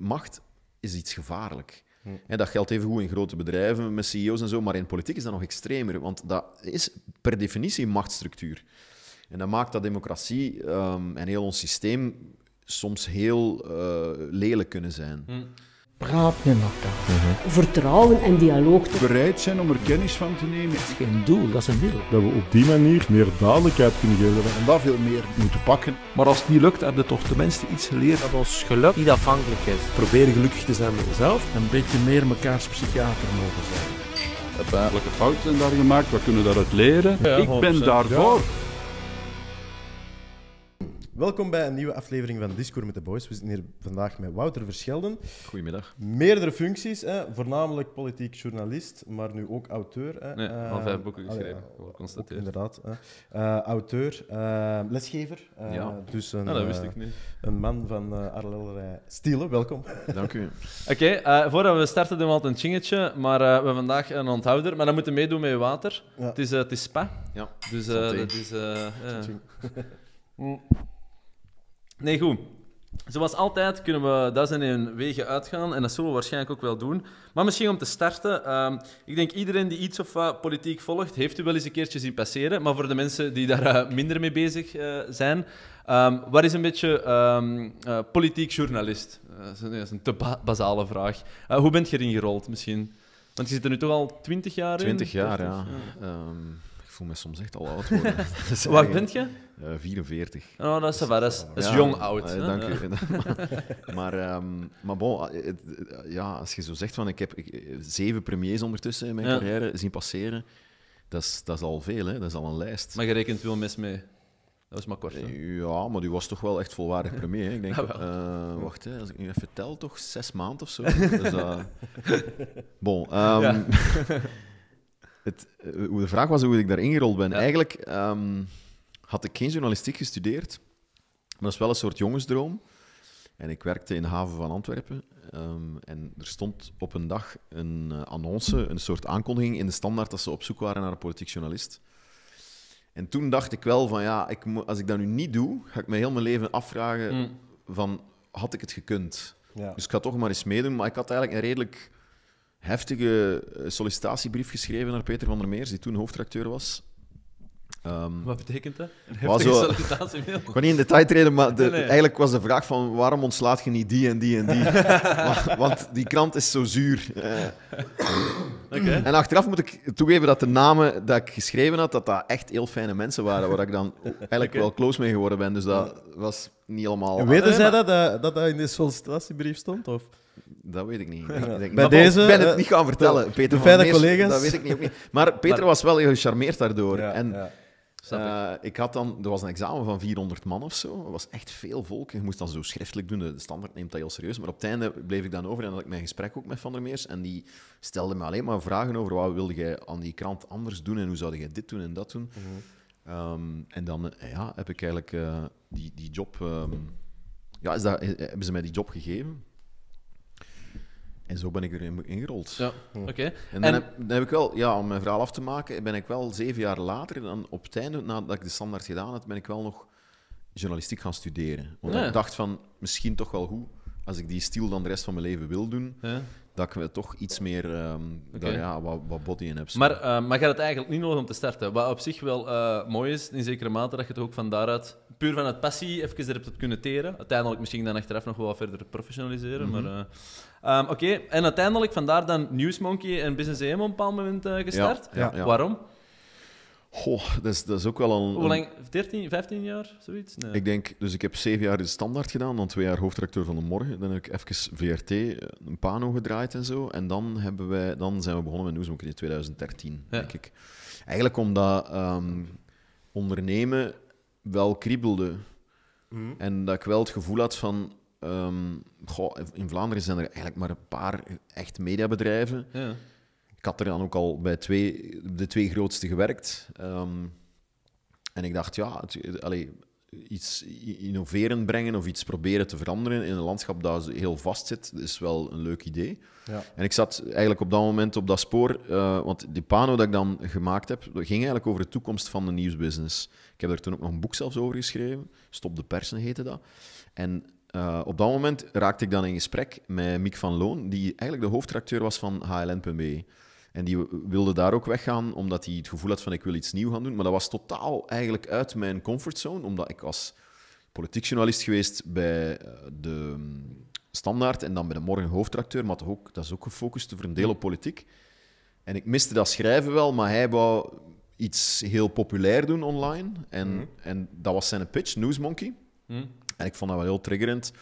macht is iets gevaarlijk. En hm. dat geldt even goed in grote bedrijven met CEO's en zo, maar in politiek is dat nog extremer, want dat is per definitie machtsstructuur. En dat maakt dat democratie ehm, en heel ons systeem soms heel eh, lelijk kunnen zijn. Hm. Praat met elkaar. Mhm. Vertrouwen en dialoog. Te... Bereid zijn om er kennis van te nemen. Dat is geen doel, dat is een middel. Dat we op die manier meer duidelijkheid kunnen geven. En dat veel meer moeten pakken. Maar als het niet lukt, hebben we toch tenminste iets geleerd. Dat ons geluk niet afhankelijk is. Probeer gelukkig te zijn met jezelf. Een beetje meer mekaars psychiater mogen zijn. Welke fouten daar gemaakt? Wat kunnen we daaruit leren? Ik ben daarvoor. Welkom bij een nieuwe aflevering van Discord met de Boys. We zitten hier vandaag met Wouter Verschelden. Goedemiddag. Meerdere functies, hè? voornamelijk politiek journalist, maar nu ook auteur. Hè? Nee, eh, al vijf boeken geschreven, uh, Inderdaad. Hè? Uh, auteur, eh, lesgever. ja, dus een, ah, dat wist ik niet. Een man van uh, allerlei Stielen, welkom. Dank u. Oké, voordat we starten doen we altijd een chingetje, maar we hebben vandaag een onthouder. Maar dan moeten we meedoen met water. Ja. Het, is, het is spa. Ja, dus dat is... Uh, Nee, goed. Zoals altijd kunnen we daar zijn in wegen uitgaan en dat zullen we waarschijnlijk ook wel doen. Maar misschien om te starten, ehm, ik denk iedereen die iets of wat politiek volgt, heeft u wel eens een keertje zien passeren. Maar voor de mensen die daar eh, minder mee bezig eh, zijn, ehm, wat is een beetje ehm, eh, politiek journalist? dat is een te basale vraag. hoe bent je erin gerold misschien? Want je zit er nu toch al twintig jaar in? Twintig jaar, ja voel me soms echt al oud worden. Wat bent je? 44. Eh, oh, dat is, wel, dat is jong oud. Eh, maar, um, maar bon, eh, ja, als je zo zegt van ik heb zeven premiers ondertussen in mijn carrière zien passeren, dat is, dat is al veel, hè? dat is al een lijst. Maar je rekent wel mis mee. Dat was maar kort. Ja, maar die was toch wel echt volwaardig premier. Hè? Ik denk, ah, wacht, hè, als ik nu even tel, toch zes maanden of zo. dus, bon. Ehm, het, eh, de vraag was hoe ik daar ingerold ben. Eigenlijk ehm, had ik geen journalistiek gestudeerd, maar dat is wel een soort jongensdroom. En ik werkte in de haven van Antwerpen. Ehm, en er stond op een dag een eh, annonce, een soort aankondiging in de standaard dat ze op zoek waren naar een politiek journalist. En toen dacht ik wel van ja, ik, als ik dat nu niet doe, ga ik me heel mijn leven afvragen mm. van had ik het gekund? Ja. Dus ik ga toch maar eens meedoen. Maar ik had eigenlijk een redelijk heftige eh, sollicitatiebrief geschreven naar Peter van der Meers, die toen hoofdredacteur was. Ehm, Wat betekent dat? Een heftige zo, sollicitatiemail? Ik ga niet in detail treden, maar de, eigenlijk was de vraag van waarom ontslaat je niet die en die en die? want, die krant is zo zuur. Eh. En achteraf moet ik toegeven dat de namen dat ik geschreven had, dat dat echt heel fijne mensen waren, waar ik dan eigenlijk wel close mee geworden ben. Dus dat was niet allemaal... weten zij dat, dat in de sollicitatiebrief stond? Of? Dat weet ik niet. Ik Bij deze, ben het eh, niet gaan vertellen. De, Peter de fijne Meers, collega's. Dat weet ik niet, ook niet. Maar Peter was wel gecharmeerd daardoor. en, ja. Eh, ik had dan, er was een examen van 400 man of zo. Dat was echt veel volk. Je moest dat zo schriftelijk doen. De standaard neemt dat heel serieus. Maar op het einde bleef ik dan over en had ik mijn gesprek ook met Van der Meers. En die stelde me alleen maar vragen over wat wilde jij aan die krant anders doen en hoe zou jij dit doen en dat doen. Mhm. Ehm, en dan eh, ja, heb ik eigenlijk die, die job. Ehm, ja, is dat, hebben ze mij die job gegeven? En zo ben ik erin ingerold. Ja, hm. oké. En, dan, Heb, ik wel, ja, om mijn verhaal af te maken, ben ik wel zeven jaar later, dan op het einde, nadat ik de standaard gedaan had, ben ik wel nog journalistiek gaan studeren. Want ik dacht van, misschien toch wel goed, als ik die stil dan de rest van mijn leven wil doen, ja dat ik toch iets meer ehm, ja, wat, body in heb. Maar, eh, maar je had het eigenlijk niet nodig om te starten. Wat op zich wel eh, mooi is, in zekere mate, dat je het ook van daaruit, puur vanuit passie, even erop hebt kunnen teren. Uiteindelijk misschien dan achteraf nog wel wat verder professionaliseren. Mhm. maar, uh, Oké, en uiteindelijk vandaar dan Newsmonkey en Business AM op een bepaald moment gestart. ja. Waarom? Goh, dat is, dat is ook wel een... Hoe lang? 13, 15 jaar? Zoiets? Nee. Ik denk... Dus ik heb zeven jaar in standaard gedaan, dan twee jaar hoofdredacteur van De Morgen. Dan heb ik even VRT, eh, een pano gedraaid en zo. En dan, hebben wij, dan zijn we begonnen met Newsmonk in 2013, denk ik. Eigenlijk omdat um, ondernemen wel kriebelde. Mhm. En dat ik wel het gevoel had van... Ehm, goh, in Vlaanderen zijn er eigenlijk maar een paar echt mediabedrijven... Ja ik had er dan ook al bij twee, de twee grootste gewerkt. Ehm, en ik dacht, ja, iets innoverend brengen of iets proberen te veranderen in een landschap dat heel vast zit, is wel een leuk idee. Ja. En ik zat eigenlijk op dat moment op dat spoor, eh, want die pano dat ik dan gemaakt heb, ging eigenlijk over de toekomst van de nieuwsbusiness. Ik heb er toen ook nog een boek zelfs over geschreven, Stop de persen heette dat. En eh, op dat moment raakte ik dan in gesprek met Mick van Loon, die eigenlijk de hoofdredacteur was van HLN.be. En die wilde daar ook weggaan, omdat hij het gevoel had van ik wil iets nieuws gaan doen. Maar dat was totaal eigenlijk uit mijn comfortzone, omdat ik was politiek journalist geweest bij eh, de mm, Standaard en dan bij de Morgen hoofdredacteur, maar ook, dat is ook gefocust voor een deel op politiek. En ik miste dat schrijven wel, maar hij wou iets heel populair doen online. En, mhm. en dat was zijn pitch, Newsmonkey. Monkey. Mhm. En ik vond dat wel heel triggerend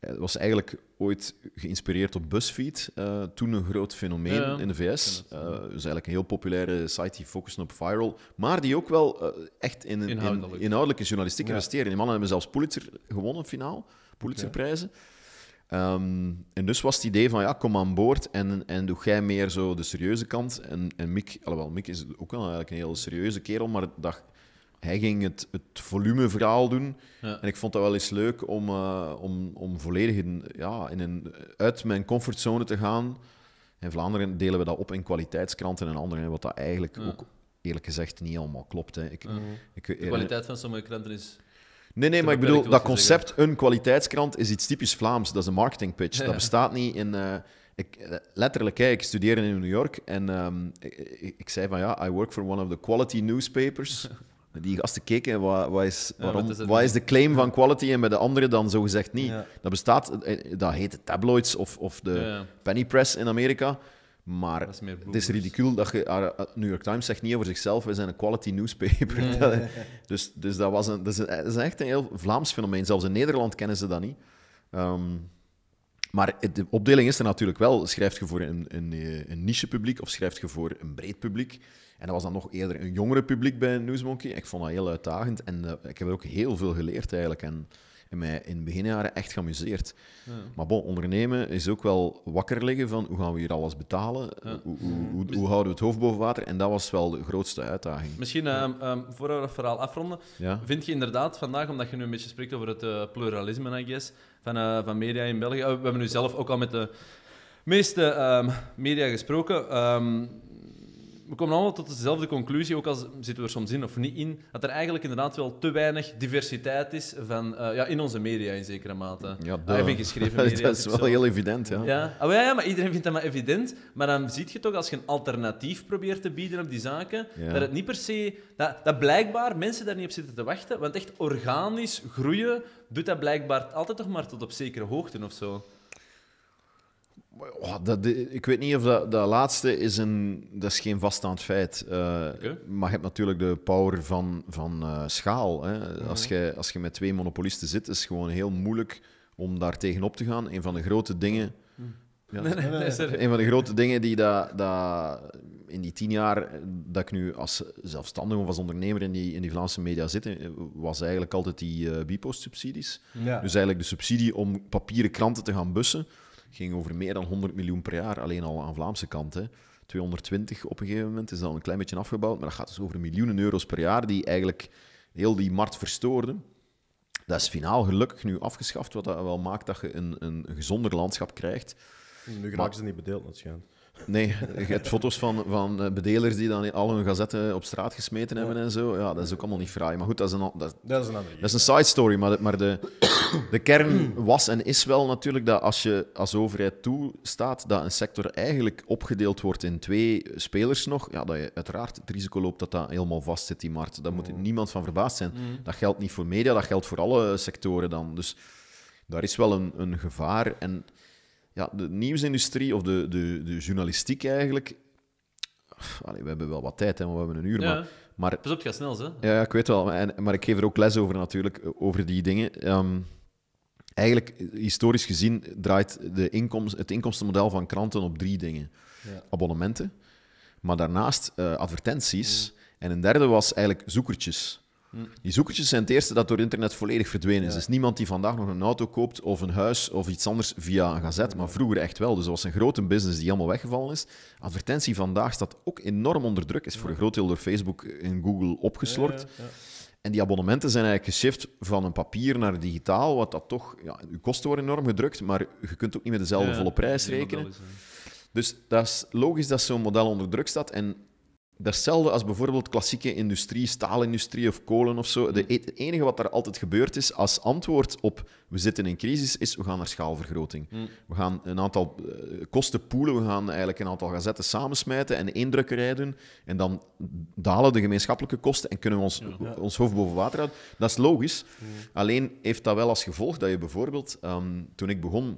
het was eigenlijk ooit geïnspireerd op BuzzFeed, eh, toen een groot fenomeen in de VS. Uh, eh, dus eigenlijk een heel populaire site die focussen op viral, maar die ook wel eh, echt in, in, inhoudelijke journalistiek ja. investeren. Die mannen hebben zelfs Pulitzer gewonnen, finaal, Pulitzerprijzen. Okay. Ehm, en dus was het idee van, ja, kom aan boord en, en doe jij meer zo de serieuze kant. En, en Mick, alhoewel, Mick is ook wel eigenlijk een heel serieuze kerel, maar dat hij ging het, het volumeverhaal doen. En ik vond dat wel eens leuk om, eh, om, om volledig in, ja, in een, uit mijn comfortzone te gaan. In Vlaanderen delen we dat op in kwaliteitskranten en anderen, wat dat eigenlijk ook eerlijk gezegd niet allemaal klopt. Hè. Ik, de kwaliteit van sommige kranten is. Nee, nee, maar ik bedoel, dat concept een kwaliteitskrant is iets typisch Vlaams. Dat is een marketing pitch. Dat bestaat niet in. Eh, ik, eh, letterlijk, hè, ik studeerde in New York en ehm, ik, ik, zei van ja, I work for one of the quality newspapers. Die gasten keken, wat, wat, is, waarom, is wat is de claim van quality en bij de anderen dan zogezegd niet. Dat bestaat, eh, eh, dat heet de tabloids of, of de penny press in Amerika. Maar het is ridicul dat je... Ah, ah, New York Times zegt niet over zichzelf, we zijn een quality newspaper. dus dus dat, was een, dat, is, echt een heel Vlaams fenomeen. Zelfs in Nederland kennen ze dat niet. Ehm, maar de opdeling is er natuurlijk wel. Schrijft je voor een, een, eh, een niche publiek of schrijft je voor een breed publiek? En dat was dan nog eerder een jongere publiek bij Newsmonkey. Ik vond dat heel uitdagend en eh, ik heb er ook heel veel geleerd eigenlijk. En en mij in begin beginjaren echt geamuseerd. Maar bon, ondernemen is ook wel wakker liggen van hoe gaan we hier alles betalen? Hoe, hoe, houden we het hoofd boven water? En dat was wel de grootste uitdaging. Misschien, ehm, ehm, voor we het verhaal afronden, vind je inderdaad vandaag, omdat je nu een beetje spreekt over het eh, pluralisme, I guess, van, eh, van media in België. Eh, we hebben nu zelf ook al met de meeste ehm, media gesproken we komen allemaal tot dezelfde conclusie, ook al zitten we er soms in of niet in, dat er eigenlijk inderdaad wel te weinig diversiteit is van, eh, ja, in onze media in zekere mate. Ja, de... Ah, geschreven media, dat is dus wel heel evident, ja. Ja. Oh, ja. maar iedereen vindt dat maar evident. Maar dan zie je toch, als je een alternatief probeert te bieden op die zaken, dat het niet per se... Dat, dat blijkbaar mensen daar niet op zitten te wachten, want echt organisch groeien doet dat blijkbaar altijd toch maar tot op zekere hoogte of zo. Oh, dat, ik weet niet of dat, dat laatste is een... Dat is geen vaststaand feit. Eh, maar je hebt natuurlijk de power van, van eh, schaal. Hè. Als, mhm. je, als je met twee monopolisten zit, is het gewoon heel moeilijk om daar tegenop te gaan. Een van de grote dingen... Mhm. Ja, een van de grote dingen die dat, dat in die tien jaar eh, dat ik nu als zelfstandig of als ondernemer in die, in die Vlaamse media zit, was eigenlijk altijd die uh, bipost subsidies Dus eigenlijk de subsidie om papieren kranten te gaan bussen ging over meer dan 100 miljoen per jaar alleen al aan Vlaamse kant. Hè. 220 op een gegeven moment is al een klein beetje afgebouwd, maar dat gaat dus over miljoenen euro's per jaar die eigenlijk heel die markt verstoorden. Dat is finaal gelukkig nu afgeschaft, wat dat wel maakt dat je een, een gezonder landschap krijgt. Nu raken ze niet bedeeld, natuurlijk. Nee, je hebt foto's van, van eh, bedelers die dan al hun gazetten op straat gesmeten hebben en zo. Ja, dat is ook allemaal niet fraai. Maar goed, dat is een, dat, is een andere. Dat is een side story. Maar, de, maar de, de kern was en is wel natuurlijk dat als je als overheid toestaat dat een sector eigenlijk opgedeeld wordt in twee spelers nog, ja, dat je uiteraard het risico loopt dat dat helemaal vast zit, die markt. Daar moet mm. niemand van verbaasd zijn. Mm. Dat geldt niet voor media, dat geldt voor alle sectoren dan. Dus daar is wel een, een gevaar. En ja, de nieuwsindustrie of de, de, de journalistiek eigenlijk. we hebben wel wat tijd, hè, we hebben een uur. Ja. Maar, maar, Pas op, het gaat snel, hè? Ja, ik weet wel. Maar, maar ik geef er ook les over natuurlijk, eh, over die dingen. Ehm, eigenlijk, historisch gezien, draait de inkomst, het inkomstenmodel van kranten op drie dingen: ja. abonnementen, maar daarnaast eh, advertenties. En een derde was eigenlijk zoekertjes. Die zoekertjes zijn het eerste dat door internet volledig verdwenen is. Ja. Dus niemand die vandaag nog een auto koopt of een huis of iets anders via een gazet, maar vroeger echt wel. Dus dat was een grote business die allemaal weggevallen is. Advertentie vandaag staat ook enorm onder druk, is voor een groot deel door Facebook en Google opgeslort. en die abonnementen zijn eigenlijk geshift van een papier naar digitaal, wat dat toch... Ja, uw kosten worden enorm gedrukt, maar je kunt ook niet meer dezelfde volle prijs rekenen. Dus dat is logisch dat zo'n model onder druk staat. En datzelfde als bijvoorbeeld klassieke industrie, staalindustrie of kolen of zo. De, e-, het enige wat daar altijd gebeurd is, als antwoord op we zitten in crisis, is we gaan naar schaalvergroting. Hmm. We gaan een aantal eh, kosten poelen, we gaan eigenlijk een aantal gazetten samensmijten en eendrukkerij doen. En dan dalen de gemeenschappelijke kosten en kunnen we ons, ons hoofd boven water houden. Dat is logisch. Hmm. Alleen heeft dat wel als gevolg dat je bijvoorbeeld, ehm, toen ik begon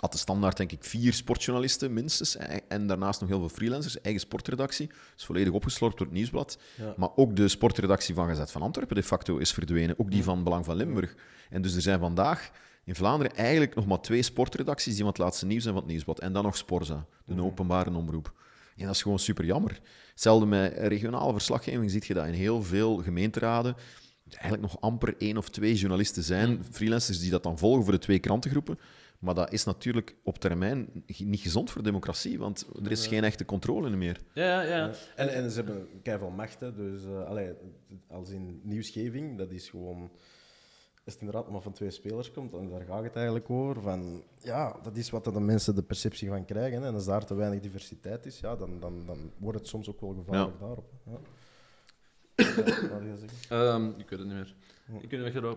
had de standaard denk ik vier sportjournalisten minstens. En daarnaast nog heel veel freelancers, eigen sportredactie. is volledig opgeslorpt door het Nieuwsblad. Maar ook de sportredactie van Gazet van Antwerpen de facto is verdwenen. Ook die van Belang van Limburg. En dus er zijn vandaag in Vlaanderen eigenlijk nog maar twee sportredacties die van het laatste nieuws zijn van het Nieuwsblad. En dan nog Sporza, de openbare omroep. En dat is gewoon super jammer. Hetzelfde met regionale verslaggeving ziet je dat in heel veel gemeenteraden eigenlijk nog amper één of twee journalisten zijn, freelancers die dat dan volgen voor de twee krantengroepen. Maar dat is natuurlijk op termijn niet gezond voor democratie, want er is geen echte controle meer. Ja, ja. En, en ze hebben keihard macht, dus uh, als in nieuwsgeving, dat is gewoon Als het inderdaad maar van twee spelers komt. En daar gaat het eigenlijk over. Van, ja, dat is wat de mensen de perceptie van krijgen. Hè. En als daar te weinig diversiteit is, ja, dan, dan, dan wordt het soms ook wel gevaarlijk daarop. Ja. ja, je ehm, ik weet het niet meer. Ik weet niet meer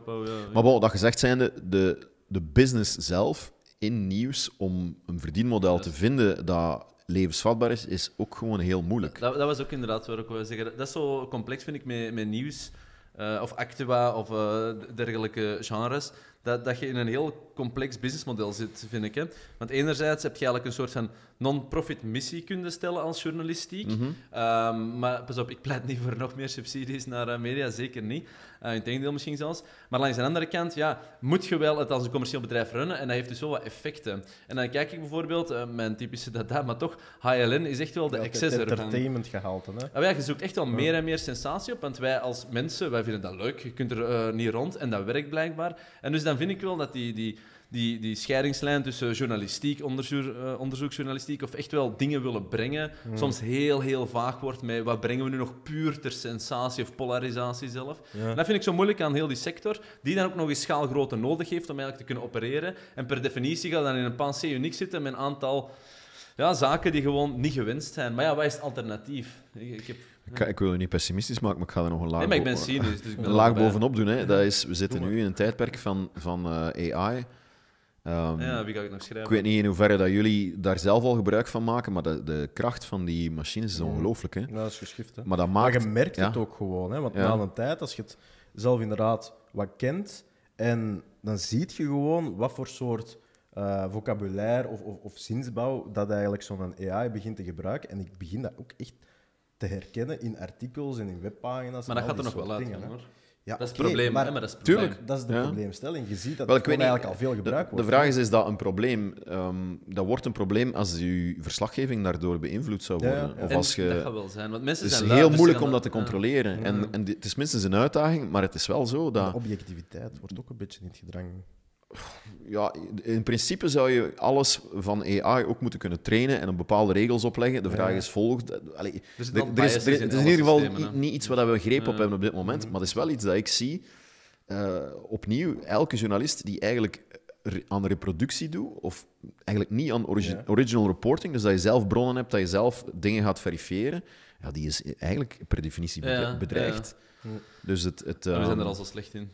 Maar bon, dat gezegd zijnde, de de business zelf in nieuws om een verdienmodel te vinden dat levensvatbaar is, is ook gewoon heel moeilijk. Dat, dat was ook inderdaad waar ik wil zeggen. Dat is zo complex, vind ik, met, met nieuws. Eh, of actua of eh, dergelijke genres dat, dat je in een heel complex businessmodel zit, vind ik. Hè? Want enerzijds heb je eigenlijk een soort van non-profit missie kunnen stellen als journalistiek. Mhm. Ehm, maar pas op, ik pleit niet voor nog meer subsidies naar eh, media, zeker niet. Uh, eh, Integendeel misschien zelfs. Maar langs de andere kant, ja, moet je wel het als een commercieel bedrijf runnen en dat heeft dus wel wat effecten. En dan kijk ik bijvoorbeeld, eh, mijn typische data, maar toch, HLN is echt wel de access Het entertainment gehalte, hè? Ah, ja, je zoekt echt al meer en meer sensatie op, want wij als mensen, wij vinden dat leuk, je kunt er niet rond en dat werkt blijkbaar. En dus dan vind ik wel dat die, die, die, die scheidingslijn tussen journalistiek, onderzoek, eh, onderzoeksjournalistiek of echt wel dingen willen brengen, hmm. soms heel, heel vaag wordt met wat brengen we nu nog puur ter sensatie of polarisatie zelf. En dat vind ik zo moeilijk aan heel die sector, die dan ook nog eens schaalgrootte nodig heeft om eigenlijk te kunnen opereren. En per definitie gaat dan in een pensée uniek zitten met een aantal ja, zaken die gewoon niet gewenst zijn. Maar ja, wat is het alternatief? ik heb... Ik, ik wil je niet pessimistisch maken, maar ik ga er nog een laag, nee, maar dus een laag eh, bovenop doen. Hè. Dat is, we zitten nu in een tijdperk van, van eh, AI. Ehm, ja, wie kan ik nog schrijven? Ik weet niet in hoeverre dat jullie daar zelf al gebruik van maken, maar de, de kracht van die machines is ongelooflijk. Hè? Ja, is geschift. Maar, dat maakt, je merkt het ook gewoon. Hè? Want na een tijd, als je het zelf inderdaad wat kent, en dan zie je gewoon wat voor soort uh, vocabulaire of, of, of zinsbouw dat eigenlijk zo'n AI begint te gebruiken. En ik begin dat ook echt te herkennen in artikels en in webpagina's. Maar dat gaat er nog wel uit, hoor. Ja, dat is het probleem, maar, dat is het Tuurlijk, dat is de probleemstelling. Je ziet dat Wel, ik weet eigenlijk al veel gebruikt wordt. De vraag is, is dat een probleem? Ehm, dat wordt een probleem als je verslaggeving daardoor beïnvloed zou worden. Of als je, dat gaat wel zijn, want mensen Het is heel moeilijk om dat, te controleren. En, en het is minstens een uitdaging, maar het is wel zo dat... De objectiviteit wordt ook een beetje in het gedrang ja, in principe zou je alles van AI ook moeten kunnen trainen en een bepaalde regels opleggen. De vraag is volgt. Allee, is er, is, er, het is in ieder geval niet iets waar we greep op hebben op dit moment, mhm. maar het is wel iets dat ik zie. Eh, opnieuw, elke journalist die eigenlijk aan reproductie doet, of eigenlijk niet aan original reporting, dus dat je zelf bronnen hebt, dat je zelf dingen gaat verifiëren, ja, die is eigenlijk per definitie bedreigd. Dus het, het, We zijn er ehm, al zo slecht in.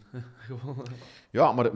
ja, maar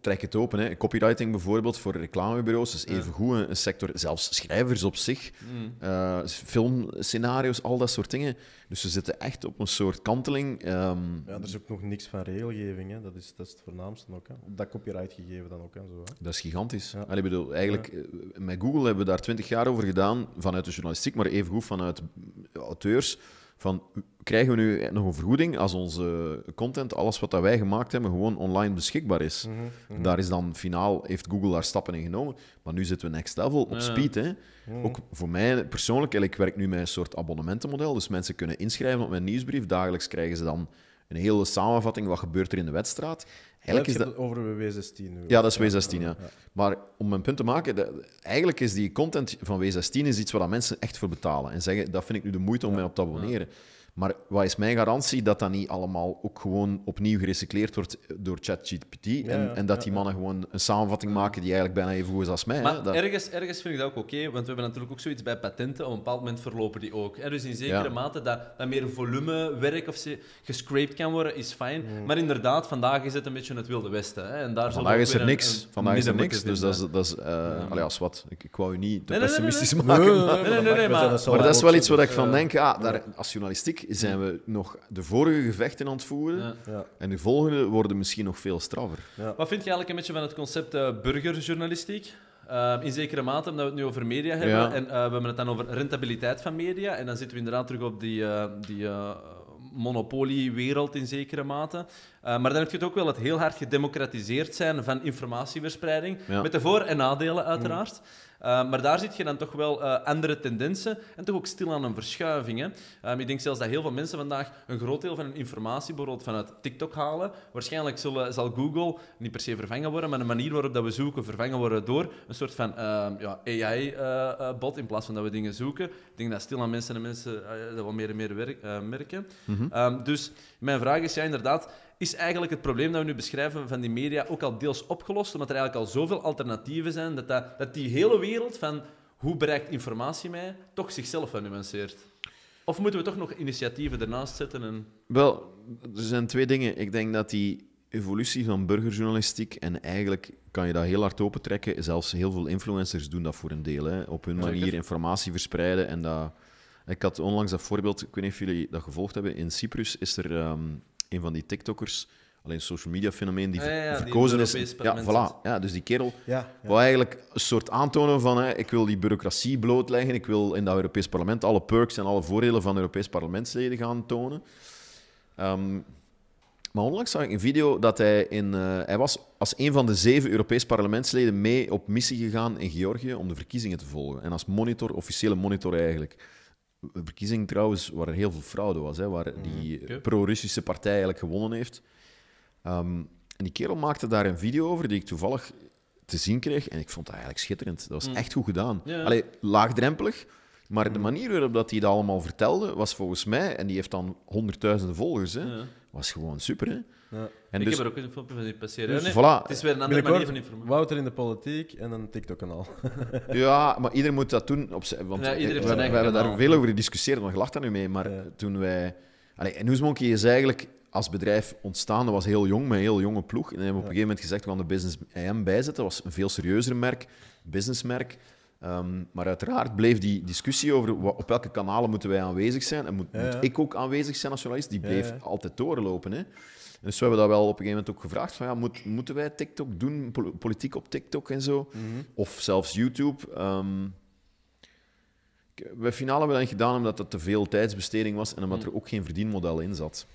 trek het open. Hè. Copywriting bijvoorbeeld voor reclamebureaus is evengoed een, een sector. Zelfs schrijvers op zich, mm. eh, filmscenario's, al dat soort dingen. Dus we zitten echt op een soort kanteling. Um... Ja, er is ook nog niks van regelgeving. Hè. Dat, is, dat is het voornaamste ook. Hè. Dat copyright gegeven dan ook. Hè, zo, hè. Dat is gigantisch. Ja. eigenlijk, eh, Met Google hebben we daar twintig jaar over gedaan vanuit de journalistiek, maar evengoed vanuit mm, auteurs van krijgen we nu nog een vergoeding als onze content, alles wat wij gemaakt hebben, gewoon online beschikbaar is. Mhm, mhm. Daar is dan finaal, heeft Google daar stappen in genomen. Maar nu zitten we next level op speed. Hè? Mhm. Ook voor mij persoonlijk, ik werk nu met een soort abonnementenmodel. Dus mensen kunnen inschrijven op mijn nieuwsbrief. Dagelijks krijgen ze dan een hele samenvatting, wat gebeurt er in de wedstrijd. Eigenlijk is dat... Over W16 Ja, dat is W16, ja. Maar om mijn punt te maken, eigenlijk is die content van W16 iets waar dat mensen echt voor betalen. En zeggen, dat vind ik nu de moeite om mij op te abonneren. Maar wat is mijn garantie dat dat niet allemaal ook gewoon opnieuw gerecycleerd wordt eh, door ChatGPT? en, en, dat die mannen gewoon een samenvatting maken die eigenlijk bijna even goed is als mij. Maar ergens, ergens vind ik dat ook oké, want we hebben natuurlijk ook zoiets bij patenten. Op een bepaald moment verlopen die ook. Hè? Dus in zekere mate dat, dat meer werk of gescraped kan worden, is fijn. Maar inderdaad, vandaag is het een beetje het Wilde Westen. Hè? En daar vandaag is er niks. vandaag is er niks. Dus dat is. Dat is eh, als wat. Ik, ik, wou u niet te nee, pessimistisch nee, nee, maken. Maar, dat is wel iets waar ik van denk. Ah, als journalistiek zijn we nog de vorige gevechten aan het voeren. Ja. En de volgende worden misschien nog veel straffer. Wat vind je eigenlijk een beetje van het concept eh, burgerjournalistiek? Ehm, in zekere mate, omdat we het nu over media hebben. En uh, we hebben het dan over rentabiliteit van media. En dan zitten we inderdaad terug op die, eh, die monopoliewereld in zekere mate. maar dan heb je het ook wel het heel hard gedemocratiseerd zijn van informatieverspreiding. Met de voor- en nadelen, uiteraard. Mm. Eh, maar daar zit je dan toch wel eh, andere tendensen en toch ook stil aan een verschuiving. Hè? Ehm, ik denk zelfs dat heel veel mensen vandaag een groot deel van hun informatie bijvoorbeeld vanuit TikTok halen. Waarschijnlijk zullen, zal Google niet per se vervangen worden, maar de manier waarop dat we zoeken vervangen worden door een soort van ehm, ja, AI-bot eh, in plaats van dat we dingen zoeken. Ik denk dat stil aan mensen en mensen dat wel meer en meer werk, merken. Mhm. Ehm, dus mijn vraag is, ja, inderdaad, is eigenlijk het probleem dat we nu beschrijven van die media ook al deels opgelost, omdat er eigenlijk al zoveel alternatieven zijn, dat, dat, die hele wereld van hoe bereikt informatie mij, toch zichzelf nuanceert. Of moeten we toch nog initiatieven ernaast zetten? En... Wel, er zijn twee dingen. Ik denk dat die evolutie van burgerjournalistiek, en eigenlijk kan je dat heel hard opentrekken, zelfs heel veel influencers doen dat voor een deel, hè, op hun manier informatie verspreiden en dat... Ik had onlangs dat voorbeeld, ik weet niet of jullie dat gevolgd hebben, in Cyprus is er ehm, een van die TikTokkers. Alleen social media fenomeen die, ah, ja, verkozen is. Ja, voilà. ja, dus die kerel ja, eigenlijk een soort aantonen van hè, ik wil die bureaucratie blootleggen, ik wil in dat Europees parlement alle perks en alle voordelen van Europees parlementsleden gaan tonen. Ehm, maar onlangs zag ik een video dat hij in... Eh, hij was als een van de zeven Europees parlementsleden mee op missie gegaan in Georgië om de verkiezingen te volgen. En als monitor, officiële monitor eigenlijk. Een verkiezing trouwens waar er heel veel fraude was, hè, waar die mhm. pro-Russische partij eigenlijk gewonnen heeft. Ehm, en die kerel maakte daar een video over die ik toevallig te zien kreeg. En ik vond dat eigenlijk schitterend. Dat was mhm. echt goed gedaan. Ja. laagdrempelig. Maar de mhm. manier waarop dat hij dat allemaal vertelde, was volgens mij... En die heeft dan honderdduizenden volgers, hè. Was gewoon super, hè. En ik dus heb er ook een filmpje van die passeren. Dus, Het is weer een andere manier van informatie. Wouter in de politiek en een TikTok-kanaal. ja, maar iedereen moet dat doen. Op zijn, want iedereen we, hebben daar veel over gediscussieerd, maar gelacht daar nu mee. Maar toen wij... Allee, en Monkey is eigenlijk als bedrijf ontstaan. Dat was heel jong, met een heel jonge ploeg. En hebben op een gegeven moment gezegd, we gaan de Business IM bijzetten. Dat was een veel serieuzer merk, businessmerk. Um, maar uiteraard bleef die discussie over wat, op welke kanalen moeten wij aanwezig zijn, en moet, ik ook aanwezig zijn als journalist, die bleef altijd doorlopen. Hè dus we hebben dat wel op een gegeven moment ook gevraagd: van, ja, moeten wij TikTok doen, politiek op TikTok en zo? Mhm. Of zelfs YouTube. we ehm, finale hebben we dat gedaan omdat dat te veel tijdsbesteding was en omdat mhm. er ook geen verdienmodel in zat.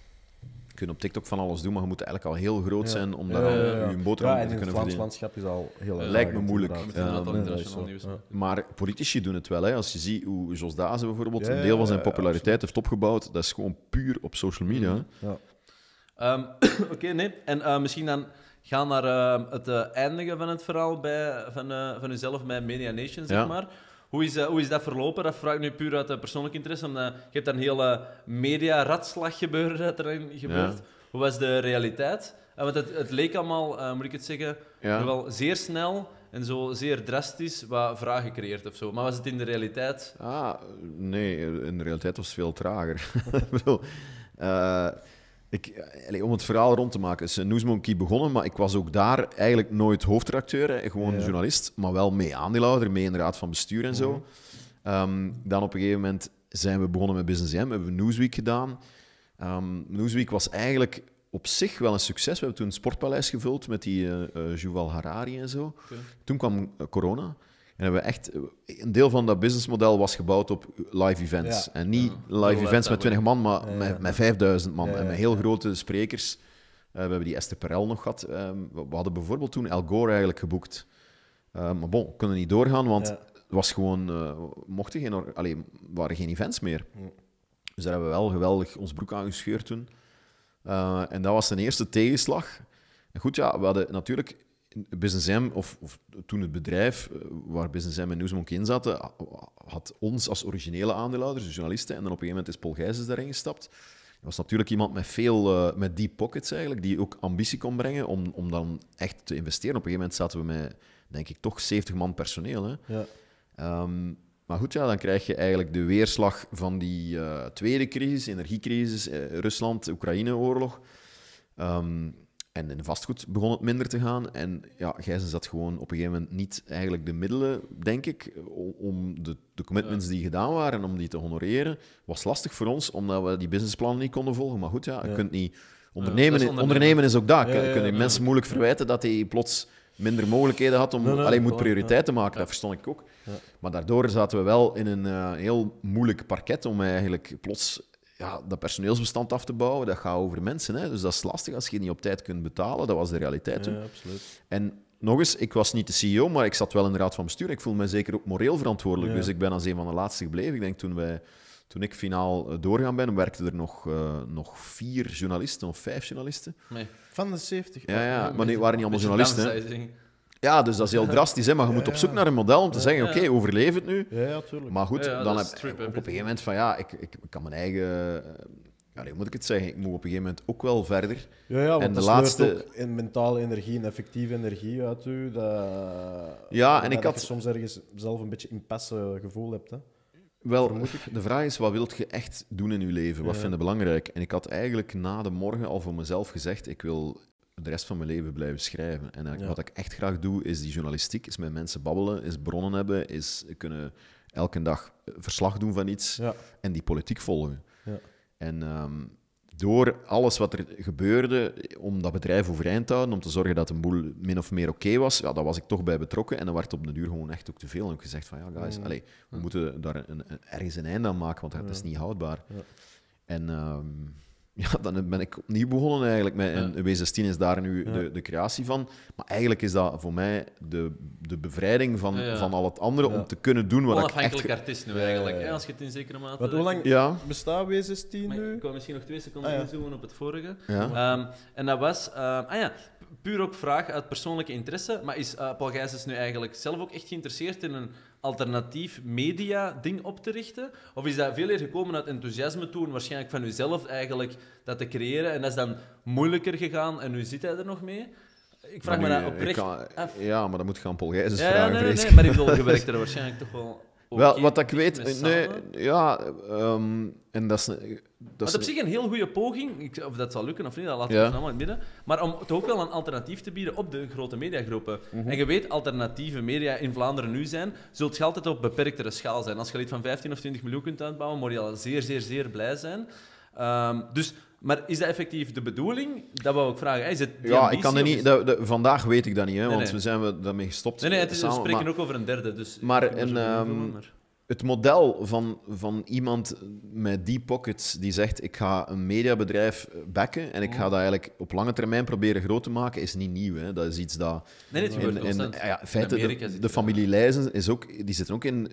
Je kunt op TikTok van alles doen, maar je moet eigenlijk al heel groot zijn om daar ja, ja, je boterham te kunnen verdienen. Het landschap is al heel erg. Lijkt me moeilijk. maar politici doen het wel. Hè. Als je ziet hoe Jos Dazen bijvoorbeeld een deel van zijn populariteit heeft opgebouwd, dat is gewoon puur op social media. Mhm. Ehm, oké, nee. En eh, misschien dan gaan naar ehm, het uh, eindigen van het verhaal bij, van, eh, van uzelf bij Media Nation, zeg maar. Hoe is, hoe is dat verlopen? Dat vraag ik nu puur uit persoonlijk interesse. Omdat je hebt daar een hele media-ratslag gebeuren dat erin gebeurt. Hoe was de realiteit? want het, het, leek allemaal, moet ik het zeggen, wel zeer snel en zo zeer drastisch wat vragen creëert of zo. Maar was het in de realiteit? Ah, nee, in de realiteit was het veel trager. ik bedoel, ik, eh, om het verhaal rond te maken, is eh, Newsmonkey begonnen, maar ik was ook daar eigenlijk nooit hoofdredacteur, hè, gewoon journalist, maar wel mee aandeelhouder, mee in de raad van bestuur en zo. Mhm. Ehm, dan op een gegeven moment zijn we begonnen met Business M, hebben we Newsweek gedaan. Ehm, Newsweek was eigenlijk op zich wel een succes. We hebben toen een sportpaleis gevuld met die uh, uh, Harari en zo. Toen kwam corona. En hebben we echt, een deel van dat businessmodel was gebouwd op live events. En niet live events met 20 man, maar met, met 5000 man. en met heel grote sprekers. Eh, we hebben die Esther Perel nog gehad. Ehm, we, hadden bijvoorbeeld toen Al Gore eigenlijk geboekt. Ehm, maar bon, kunnen niet doorgaan, want was gewoon, uh, mochten geen, alleen waren geen events meer. Dus daar hebben we wel geweldig ons broek aan gescheurd toen. Eh, en dat was de eerste tegenslag. En goed, ja, we hadden natuurlijk Business M, of, toen het bedrijf eh, waar Business M en Newsmonk in zaten, had ons als originele aandeelhouders, de journalisten. En dan op een gegeven moment is Paul Gijsens daarin gestapt. Dat was natuurlijk iemand met veel, eh, met deep pockets eigenlijk, die ook ambitie kon brengen om, om dan echt te investeren. Op een gegeven moment zaten we met, denk ik, toch 70 man personeel. Hè? Ja. Ehm, maar goed, ja, dan krijg je eigenlijk de weerslag van die eh, tweede crisis, energiecrisis, eh, Rusland-Oekraïne-oorlog. Ehm, en in vastgoed begon het minder te gaan. En ja, Gijzen had gewoon op een gegeven moment niet eigenlijk de middelen, denk ik, om de, de commitments die gedaan waren, om die te honoreren. Was lastig voor ons, omdat we die businessplannen niet konden volgen. Maar goed, ja, je kunt niet... Ondernemen, is ondernemen. is ook daar. je mensen moeilijk verwijten dat hij plots minder mogelijkheden had om... Nee, alleen moet prioriteiten maken, dat verstond ik ook. Maar daardoor zaten we wel in een eh, heel moeilijk parket om eigenlijk plots ja, dat personeelsbestand af te bouwen, dat gaat over mensen. Hè? Dus dat is lastig als je het niet op tijd kunt betalen. Dat was de realiteit. Ja, absoluut. En nog eens, ik was niet de CEO, maar ik zat wel in de raad van bestuur. Ik voel me zeker ook moreel verantwoordelijk. Dus ik ben als een van de laatste gebleven. Ik denk toen, wij, toen ik finaal eh, doorgaan ben, werkten er nog, eh, nog vier journalisten of vijf journalisten. Nee, van de 70. Ja, oh, maar nee, waren niet allemaal journalisten. Ja, dus dat is heel drastisch, hè? maar je moet op zoek naar een model om te zeggen: oké, overleef het nu. Ja, Maar goed, dan heb ik op een gegeven moment van ja, ik, ik kan mijn eigen. Eh, ja, moet ik het zeggen? Ik moet op een gegeven moment ook wel verder. Ja, ja en de laatste. in mentale energie en effectieve energie uit u. Dat... Ja, en ik had. soms ergens zelf een beetje impasse gevoel hebt. Hè? Wel, de vraag is, wat wilt je echt doen in je leven? Wat vind je belangrijk? En ik had eigenlijk na de morgen al voor mezelf gezegd, ik wil de rest van mijn leven blijven schrijven. En wat ik echt graag doe, is die journalistiek, is met mensen babbelen, is bronnen hebben, is kunnen elke dag eh, verslag doen van iets en die politiek volgen. Ja. En ehm, door alles wat er gebeurde, om dat bedrijf overeind te houden, om te zorgen dat een boel min of meer oké was, ja, daar was ik toch bij betrokken. En dan werd op de duur gewoon echt ook te veel. En ik gezegd van, ja guys, mm. allez, we moeten daar een, een, ergens een einde aan maken, want dat is niet houdbaar. En... Ehm, ja, dan ben ik opnieuw begonnen eigenlijk. Met, en W16 is daar nu de, de creatie van. Maar eigenlijk is dat voor mij de, de bevrijding van, van al het andere om te kunnen doen wat Onafhankelijk ik artiest nu eigenlijk, hè, als je het in zekere mate... Wat, hoe lang ja. bestaat W16 nu? Ik kan misschien nog twee seconden ah, inzoomen op het vorige. Ehm, en dat was... Eh, ah ja, puur ook vraag uit persoonlijke interesse. Maar is eh, Paul Gijsens nu eigenlijk zelf ook echt geïnteresseerd in een alternatief media-ding op te richten? Of is dat veel eer gekomen uit enthousiasme toen, waarschijnlijk van zelf eigenlijk, dat te creëren? En dat is dan moeilijker gegaan en nu zit hij er nog mee? Ik vraag me dat oprecht af. Ja, maar dat moet gaan Paul Gijzens ja, vragen, nee, nee, maar ik bedoel, je werkt er waarschijnlijk toch wel wel, wat ik weet, nee, ja, ehm, en dat is. Dat is op zich een heel goede poging. Ik, of dat zal lukken of niet, dat laten we ja. allemaal in het midden. Maar om toch ook wel een alternatief te bieden op de grote mediagroepen. Mhm. En je weet, alternatieve media in Vlaanderen nu zijn, zult je altijd op beperktere schaal zijn. Als je lid van 15 of 20 miljoen kunt uitbouwen, moet je al zeer, zeer, zeer blij zijn. Ehm, dus maar is dat effectief de bedoeling? Dat wou ik vragen. Is het ja, ik kan er niet, vandaag weet ik dat niet, hè, want nee, we zijn we daarmee gestopt. Nee, nee het is, we spreken ook over een derde. Dus maar, en, ehm, maar het model van, van iemand met die pockets die zegt: Ik ga een mediabedrijf backen en ik ga oh. dat eigenlijk op lange termijn proberen groot te maken, is niet nieuw. Hè. Dat is iets dat. Nee, in, ja, feite, de, familie Leijzen is ook, die zitten ook in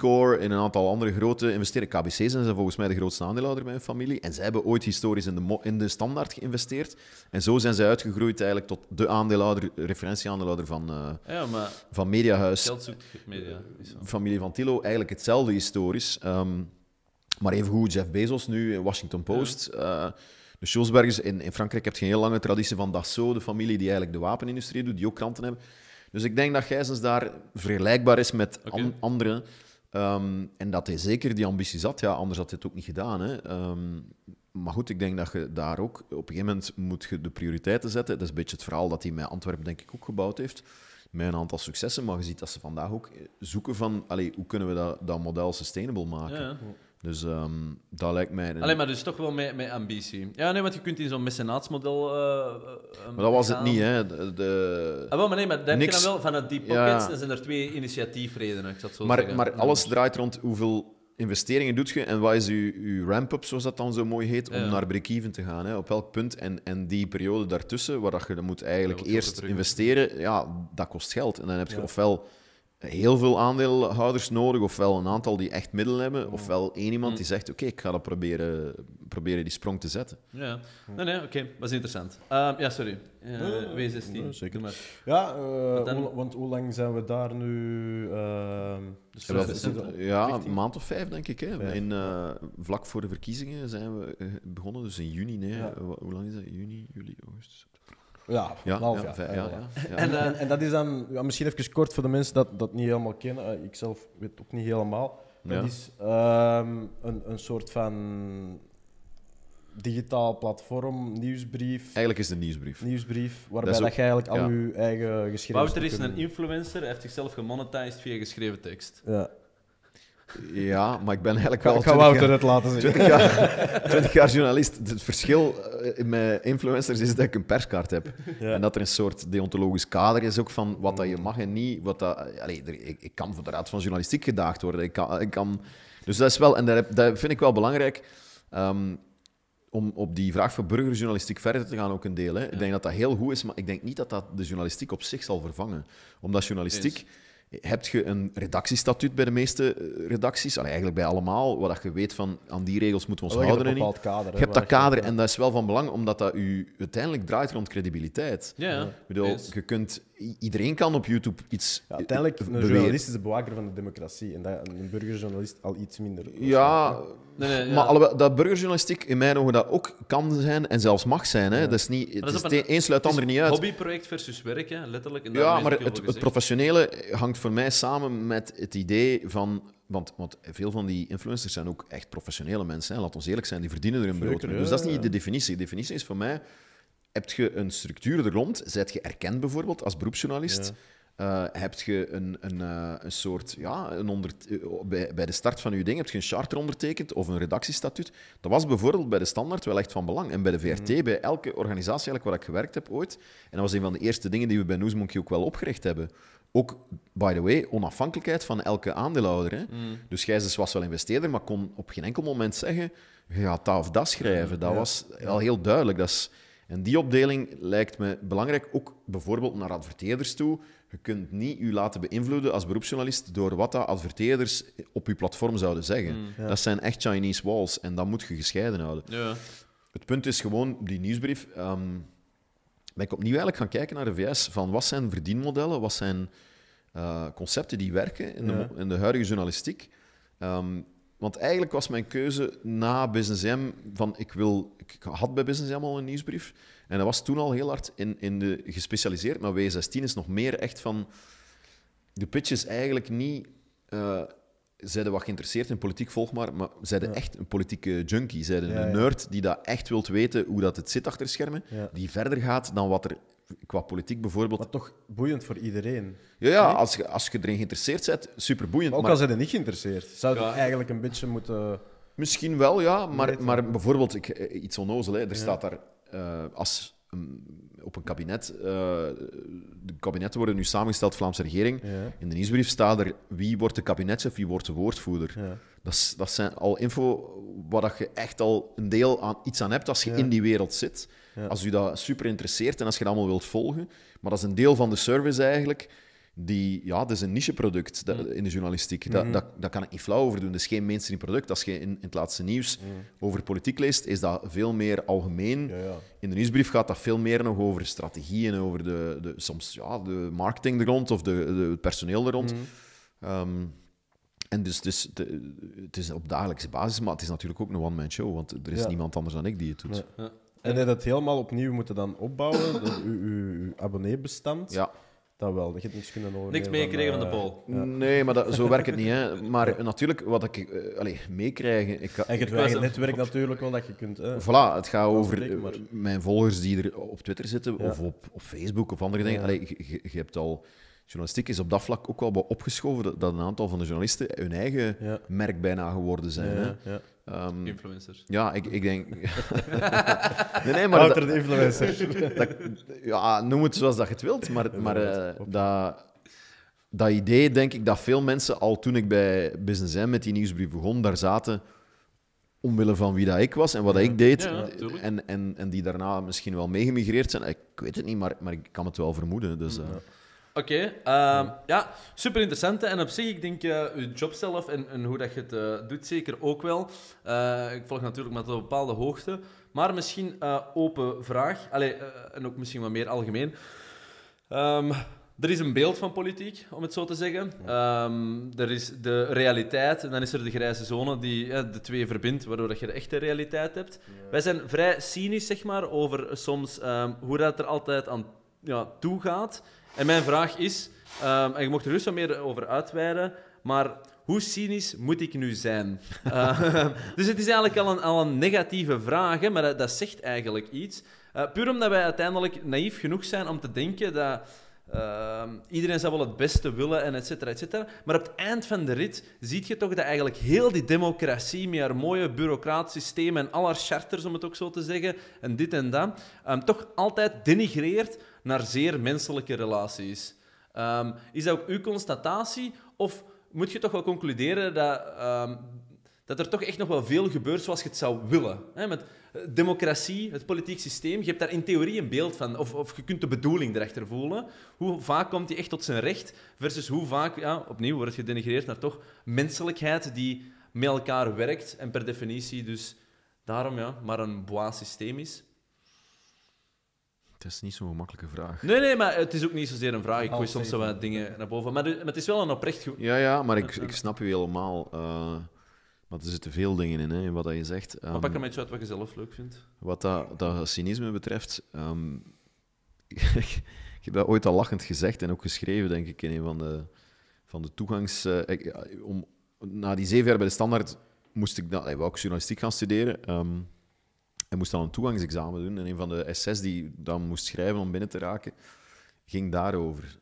uh, en een aantal andere grote investeringen. KBC zijn ze volgens mij de grootste aandeelhouder bij hun familie. En zij hebben ooit historisch in de, in de standaard geïnvesteerd. En zo zijn zij uitgegroeid eigenlijk tot de aandeelhouder, referentieaandeelhouder van, eh, ja, van Mediahuis. Familie van Tilo eigenlijk hetzelfde historisch. Ehm, maar even goed, Jeff Bezos nu in Washington Post. Eh, de Schulzbergers in, in Frankrijk heb je een heel lange traditie van Dassault, de familie die eigenlijk de wapenindustrie doet, die ook kranten hebben. Dus ik denk dat Gijzens daar vergelijkbaar is met anderen. Ehm, en dat hij zeker die ambitie zat. Ja, anders had hij het ook niet gedaan. Hè. Ehm, maar goed, ik denk dat je daar ook op een gegeven moment moet je de prioriteiten zetten. Dat is een beetje het verhaal dat hij met Antwerpen denk ik ook gebouwd heeft met een aantal successen. Maar je ziet dat ze vandaag ook eh, zoeken van allee, hoe kunnen we dat, dat model sustainable maken. Dus ehm, dat lijkt mij. Een... Alleen maar dus toch wel met, met ambitie. Ja, nee, want je kunt in zo'n mecenaatsmodel. Uh, maar dat was het niet, hè? De, Ah, wel, maar nee, maar denk je dan wel vanuit die pockets. Ja. zijn er twee initiatiefredenen. Ik zat zo maar, maar alles draait rond hoeveel investeringen doet je en wat is je, ramp-up, zoals dat dan zo mooi heet, om naar break-even te gaan? Hè? Op welk punt en, en die periode daartussen, waar dat je moet eigenlijk eerst investeren, ja, dat kost geld. En dan heb je ofwel heel veel aandeelhouders nodig, ofwel een aantal die echt middelen hebben, ofwel één iemand die zegt: Oké, ik ga dat proberen, proberen die sprong te zetten. Ja, nee, nee, oké, okay. dat is interessant. Ehm, ja, sorry. Uh, eh, W16. Ja, zeker. Maar. Ja, eh, want hoe lang zijn we daar nu? Ehm, dus ja, ja, een maand of vijf, denk ik. Hè. In, eh, vlak voor de verkiezingen zijn we begonnen, dus in juni. Nee. Hoe lang is dat? Juni, juli, augustus? Ja, ja, half jaar. Ja, ja, eh, en, en, dat is dan, misschien even kort voor de mensen dat dat niet helemaal kennen, eh, ik zelf weet ook niet helemaal. Dat is ehm, een, een soort van digitaal platform, nieuwsbrief. Eigenlijk is het een nieuwsbrief. Nieuwsbrief, waarbij dat, je eigenlijk al je eigen geschreven Wouter is een influencer, hij heeft zichzelf gemonetized via geschreven tekst. Ja. Ja, maar ik ben eigenlijk wel... Ik ga Wouter het laten zien. 20 jaar, 20 jaar journalist. Het verschil eh, met influencers is dat ik een perskaart heb. En dat er een soort deontologisch kader is ook van wat dat je mag en niet. Wat dat, allez, ik, ik, kan voor de Raad van Journalistiek gedaagd worden. Ik kan, ik kan, dus dat is wel... En dat, dat vind ik wel belangrijk. Ehm, om op die vraag van burgerjournalistiek verder te gaan, ook een deel. Hè. Ik denk dat dat heel goed is, maar ik denk niet dat dat de journalistiek op zich zal vervangen. Omdat journalistiek... Heb je een redactiestatuut bij de meeste eh, redacties? Allee, eigenlijk bij allemaal, wat je weet van aan die regels moeten we ons houden. Oh, je hebt een kader. je hebt dat kader en dat is wel van belang, omdat dat u uiteindelijk draait rond credibiliteit. Ja. Ik bedoel, je kunt iedereen kan op YouTube iets. uiteindelijk, een beweren. journalist is de bewaker van de democratie. En dat, een burgerjournalist al iets minder. Ja, nee, nee, ja. maar dat burgerjournalistiek in mijn ogen dat ook kan zijn en zelfs mag zijn. Hè. Dat is niet, dat is een, sluit het ander niet uit. Hobbyproject versus werk, hè, letterlijk. ja, maar het, professionele hangt voor mij samen met het idee van want, want, veel van die influencers zijn ook echt professionele mensen. Laten we eerlijk zijn, die verdienen er een brood Dus dat is niet de definitie. De definitie is voor mij heb je een structuur er rond? Zet je erkend bijvoorbeeld als beroepsjournalist? Ja. Eh, heb je een, een, eh, een soort, ja, een onder, eh, bij, bij de start van je ding, heb je een charter ondertekend of een redactiestatuut? Dat was bijvoorbeeld bij de Standaard wel echt van belang. En bij de VRT, mhm. bij elke organisatie eigenlijk waar ik gewerkt heb ooit. En dat was een van de eerste dingen die we bij Newsmonkey ook wel opgericht hebben. Ook, by the way, onafhankelijkheid van elke aandeelhouder. Hè? Mm. Dus Gijzes was wel investeerder, maar kon op geen enkel moment zeggen: je gaat dat of dat schrijven. Dat was wel heel duidelijk. Dat is, en die opdeling lijkt me belangrijk, ook bijvoorbeeld naar adverteerders toe. Je kunt niet u laten beïnvloeden als beroepsjournalist door wat dat adverteerders op uw platform zouden zeggen. Mm. Dat zijn echt Chinese walls en dat moet je gescheiden houden. Ja. Het punt is gewoon, die nieuwsbrief... Um, ben ik opnieuw eigenlijk gaan kijken naar de VS van wat zijn verdienmodellen, wat zijn eh, concepten die werken in de, in de huidige journalistiek. Ehm, want eigenlijk was mijn keuze na Business M van ik wil, ik had bij Business M al een nieuwsbrief en dat was toen al heel hard in, in de gespecialiseerd, maar W16 is nog meer echt van de pitch is eigenlijk niet uh, zeiden wat geïnteresseerd in politiek, volg maar, maar zeiden echt een politieke junkie, zeiden een nerd die dat echt wilt weten hoe dat het zit achter schermen, die verder gaat dan wat er qua politiek bijvoorbeeld. Maar toch boeiend voor iedereen. Ja, ja als, je, als je erin geïnteresseerd bent, super boeiend. Ook als je er niet geïnteresseerd zou je eigenlijk een beetje moeten. Misschien wel, ja, maar, maar bijvoorbeeld ik, eh, iets onnozel. Hè. Er staat daar eh, als op een kabinet. Eh, de kabinetten worden nu samengesteld, Vlaamse regering. In de nieuwsbrief staat er wie wordt de kabinetchef, wie wordt de woordvoerder. Dat, dat zijn al info waar je echt al een deel aan, iets aan hebt als je in die wereld zit. Als u dat super interesseert en als je dat allemaal wilt volgen. Maar dat is een deel van de service eigenlijk. Die, ja, dat is een nicheproduct product mm. in de journalistiek. Mm dat, mm-hmm. dat, kan ik niet flauw over doen. Dat is geen mainstream product. Als je in, in het laatste nieuws mm. over politiek leest, is dat veel meer algemeen. In de nieuwsbrief gaat dat veel meer nog over strategieën, over de, de, soms ja, de marketing er rond of de, het personeel er rond. Mm. Ehm, en dus, dus het is op dagelijkse basis, maar het is natuurlijk ook een one-man show, want er is niemand anders dan ik die het doet. ja. En je dat helemaal opnieuw moeten dan opbouwen, je abonneebestand. Ja. Dat wel, dat je niks kunnen horen. Niks meekregen van, de eh, pol. Nee, maar dat, zo werkt het niet. Hè. Maar natuurlijk, wat ik... Uh, allee, meekrijgen... Ik, en je het netwerk natuurlijk wel dat je kunt... voilà, het gaat over eh, mijn volgers die er op Twitter zitten, of op, Facebook of andere dingen. Allee, je, hebt al journalistiek is op dat vlak ook wel opgeschoven dat, een aantal van de journalisten hun eigen merk bijna geworden zijn. Ja, hè? Ja. Ehm, influencers. Ja, ik, ik denk. nee, nee, maar. Outer de influencers. ja, noem het zoals dat je het wilt, maar, maar eh, dat, dat idee denk ik dat veel mensen al toen ik bij Business M met die nieuwsbrief begon, daar zaten omwille van wie dat ik was en wat ik deed. en, en, en die daarna misschien wel meegemigreerd zijn. Ik weet het niet, maar, maar ik kan het wel vermoeden. Dus, eh, Oké, okay, ehm, ja. ja, super interessant. En op zich, ik denk, uh, eh, je job zelf en, en hoe dat je het eh, doet, zeker ook wel. Eh, ik volg natuurlijk met een bepaalde hoogte. Maar misschien open vraag, Allee, en ook misschien wat meer algemeen. Ehm, er is een beeld van politiek, om het zo te zeggen. Ehm, er is de realiteit en dan is er de grijze zone die de twee verbindt, waardoor dat je de echte realiteit hebt. Wij zijn vrij cynisch, zeg maar, over soms hoe dat er altijd aan ja, toe gaat. En mijn vraag is, ehm, en je mocht er rustig meer over uitweiden, maar hoe cynisch moet ik nu zijn? Ehm, dus het is eigenlijk al een, al een negatieve vraag, hè, maar dat, zegt eigenlijk iets. Eh, puur omdat wij uiteindelijk naïef genoeg zijn om te denken dat ehm, iedereen zou wel het beste willen en et cetera, et cetera. Maar op het eind van de rit zie je toch dat eigenlijk heel die democratie met haar mooie bureaucraatsysteem en alle charters, om het ook zo te zeggen, en dit en dat, toch altijd denigreert naar zeer menselijke relaties. Ehm, is dat ook uw constatatie? Of moet je toch wel concluderen dat, ehm, dat er toch echt nog wel veel gebeurt zoals je het zou willen? Met eh, democratie, het politiek systeem, je hebt daar in theorie een beeld van. Of, of je kunt de bedoeling erachter voelen. Hoe vaak komt die echt tot zijn recht? Versus hoe vaak, ja, opnieuw wordt gedenigreerd naar toch menselijkheid die met elkaar werkt en per definitie dus daarom ja, maar een bois systeem is. Het is niet zo'n gemakkelijke vraag. Nee, nee, maar het is ook niet zozeer een vraag. Ik gooi soms zo wat dingen naar boven. Eh, maar, het is wel een oprecht goed. Ja, ja, maar ik, ik snap u helemaal. Uh, eh, maar er zitten veel dingen in, hè, wat je zegt. Um, pak ehm, een een uit wat je zelf leuk vindt. Wat dat, dat cynisme betreft. Ehm, ik heb dat ooit al lachend gezegd en ook geschreven, denk ik, in een van de, van de toegangs. Eh, om, na die zeven jaar bij de Standaard moest ik Ik wou ook journalistiek gaan studeren. Ehm, en moest dan een toegangsexamen doen. En een van de essays die dan moest schrijven om binnen te raken, ging daarover.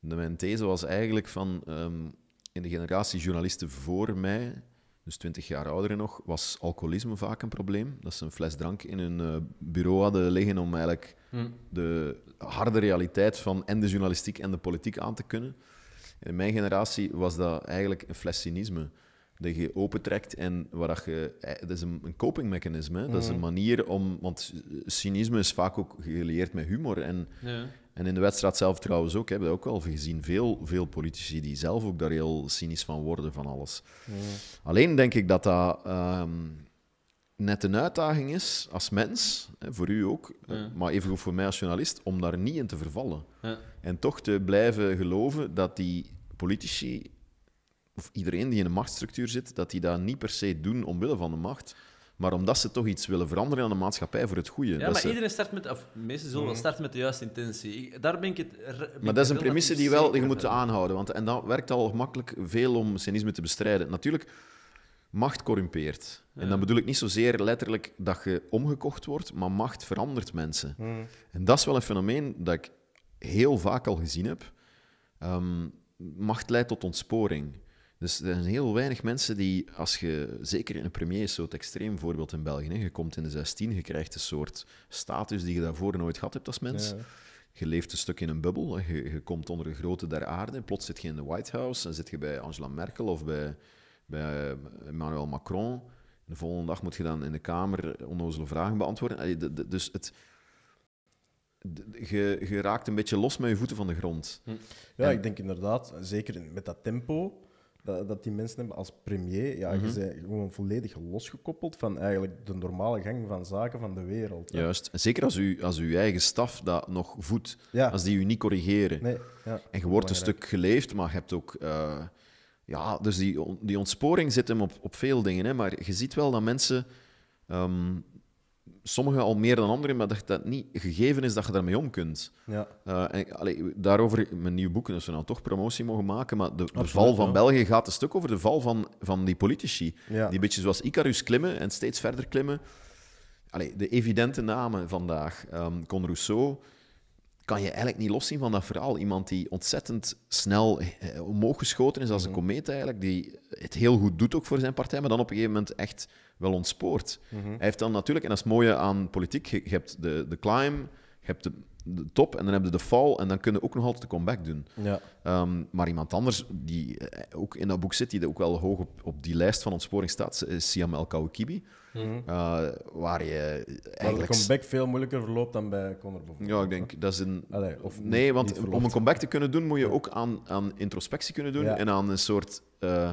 De mijn these was eigenlijk van ehm, in de generatie journalisten voor mij, dus 20 jaar ouder nog, was alcoholisme vaak een probleem. Dat ze een fles drank in hun eh, bureau hadden liggen om eigenlijk hmm. de harde realiteit van en de journalistiek en de politiek aan te kunnen. In mijn generatie was dat eigenlijk een fles cynisme dat je opentrekt en waar dat je... Eh, dat is een, een copingmechanisme. Dat is een mhm. manier om... Want cynisme is vaak ook geleerd met humor. En, ja. en in de wedstrijd zelf trouwens ook. hebben we ook wel gezien. Veel, veel politici die zelf ook daar heel cynisch van worden, van alles. Ja. Mhm. Alleen denk ik dat dat... Ehm, net een uitdaging is als mens, voor u ook, eh, maar maar evengoed voor mij als journalist, om daar niet in te vervallen. Ja. En toch te blijven geloven dat die politici of iedereen die in een machtsstructuur zit, dat die dat niet per se doen omwille van de macht, maar omdat ze toch iets willen veranderen aan de maatschappij voor het goede. Ja, maar eh, iedereen start met, of meestal zullen wel mhm. starten met de juiste intentie. daar ben ik het. maar dat is een premisse die wel, je moet aanhouden, want en dat werkt al gemakkelijk veel om cynisme te bestrijden. Natuurlijk macht corrumpeert. En dan bedoel ik niet zozeer letterlijk dat je omgekocht wordt, maar macht verandert mensen. Mhm. En dat is wel een fenomeen dat ik heel vaak al gezien heb. Ehm, macht leidt tot ontsporing. Dus er zijn heel weinig mensen die, als je, zeker in een premier is zo het extreem voorbeeld in België, hè, je komt in de 16, je krijgt een soort status die je daarvoor nooit gehad hebt als mens. Je leeft een stuk in een bubbel, je, je, komt onder de grote der aarde, en plots zit je in de White House en zit je bij Angela Merkel of bij, bij eh, Emmanuel Macron. De volgende dag moet je dan in de Kamer onnozele vragen beantwoorden. dus het, je, je, raakt een beetje los met je voeten van de grond. Hm. Ja, ik denk inderdaad, zeker met dat tempo, dat, die mensen hebben als premier, ja, je mhm. bent gewoon volledig losgekoppeld van eigenlijk de normale gang van zaken van de wereld. Juist. En zeker als, u, als uw eigen staf dat nog voedt, als die u niet corrigeren. Nee. Ja. En je wordt een stuk geleefd, maar je hebt ook... Eh, ja, dus die, die ontsporing zit hem op, op veel dingen. Hè, maar je ziet wel dat mensen... Ehm, sommigen al meer dan anderen, maar dat dat niet gegeven is dat je daarmee om kunt. Ja. Uh, en, allee, daarover, mijn nieuw boek, dus we nou toch promotie mogen maken, maar de, val van België gaat een stuk over de val van, van die politici. Die een beetje zoals Icarus klimmen en steeds verder klimmen. Allee, de evidente namen vandaag. Um, Con Rousseau, kan je eigenlijk niet loszien van dat verhaal. Iemand die ontzettend snel eh, omhoog geschoten is als een mhm. komeet eigenlijk, die het heel goed doet ook voor zijn partij, maar dan op een gegeven moment echt wel ontspoort. Mhm. Hij heeft dan natuurlijk, en dat is het mooie aan politiek, je, hebt de, de climb, je hebt de top en dan hebben je de foul. en dan kunnen ook nog altijd de comeback doen. Ja. Ehm, maar iemand anders die eh, ook in dat boek zit, die ook wel hoog op, op die lijst van ontsporing staat, is Siam El Kawakibi. Mhm. Eh, waar je eigenlijk... een comeback veel moeilijker verloopt dan bij Conor bijvoorbeeld. Ja, ik denk dat is een... of nee, want om een comeback te kunnen doen moet je ook aan, aan introspectie kunnen doen en aan een soort... Eh,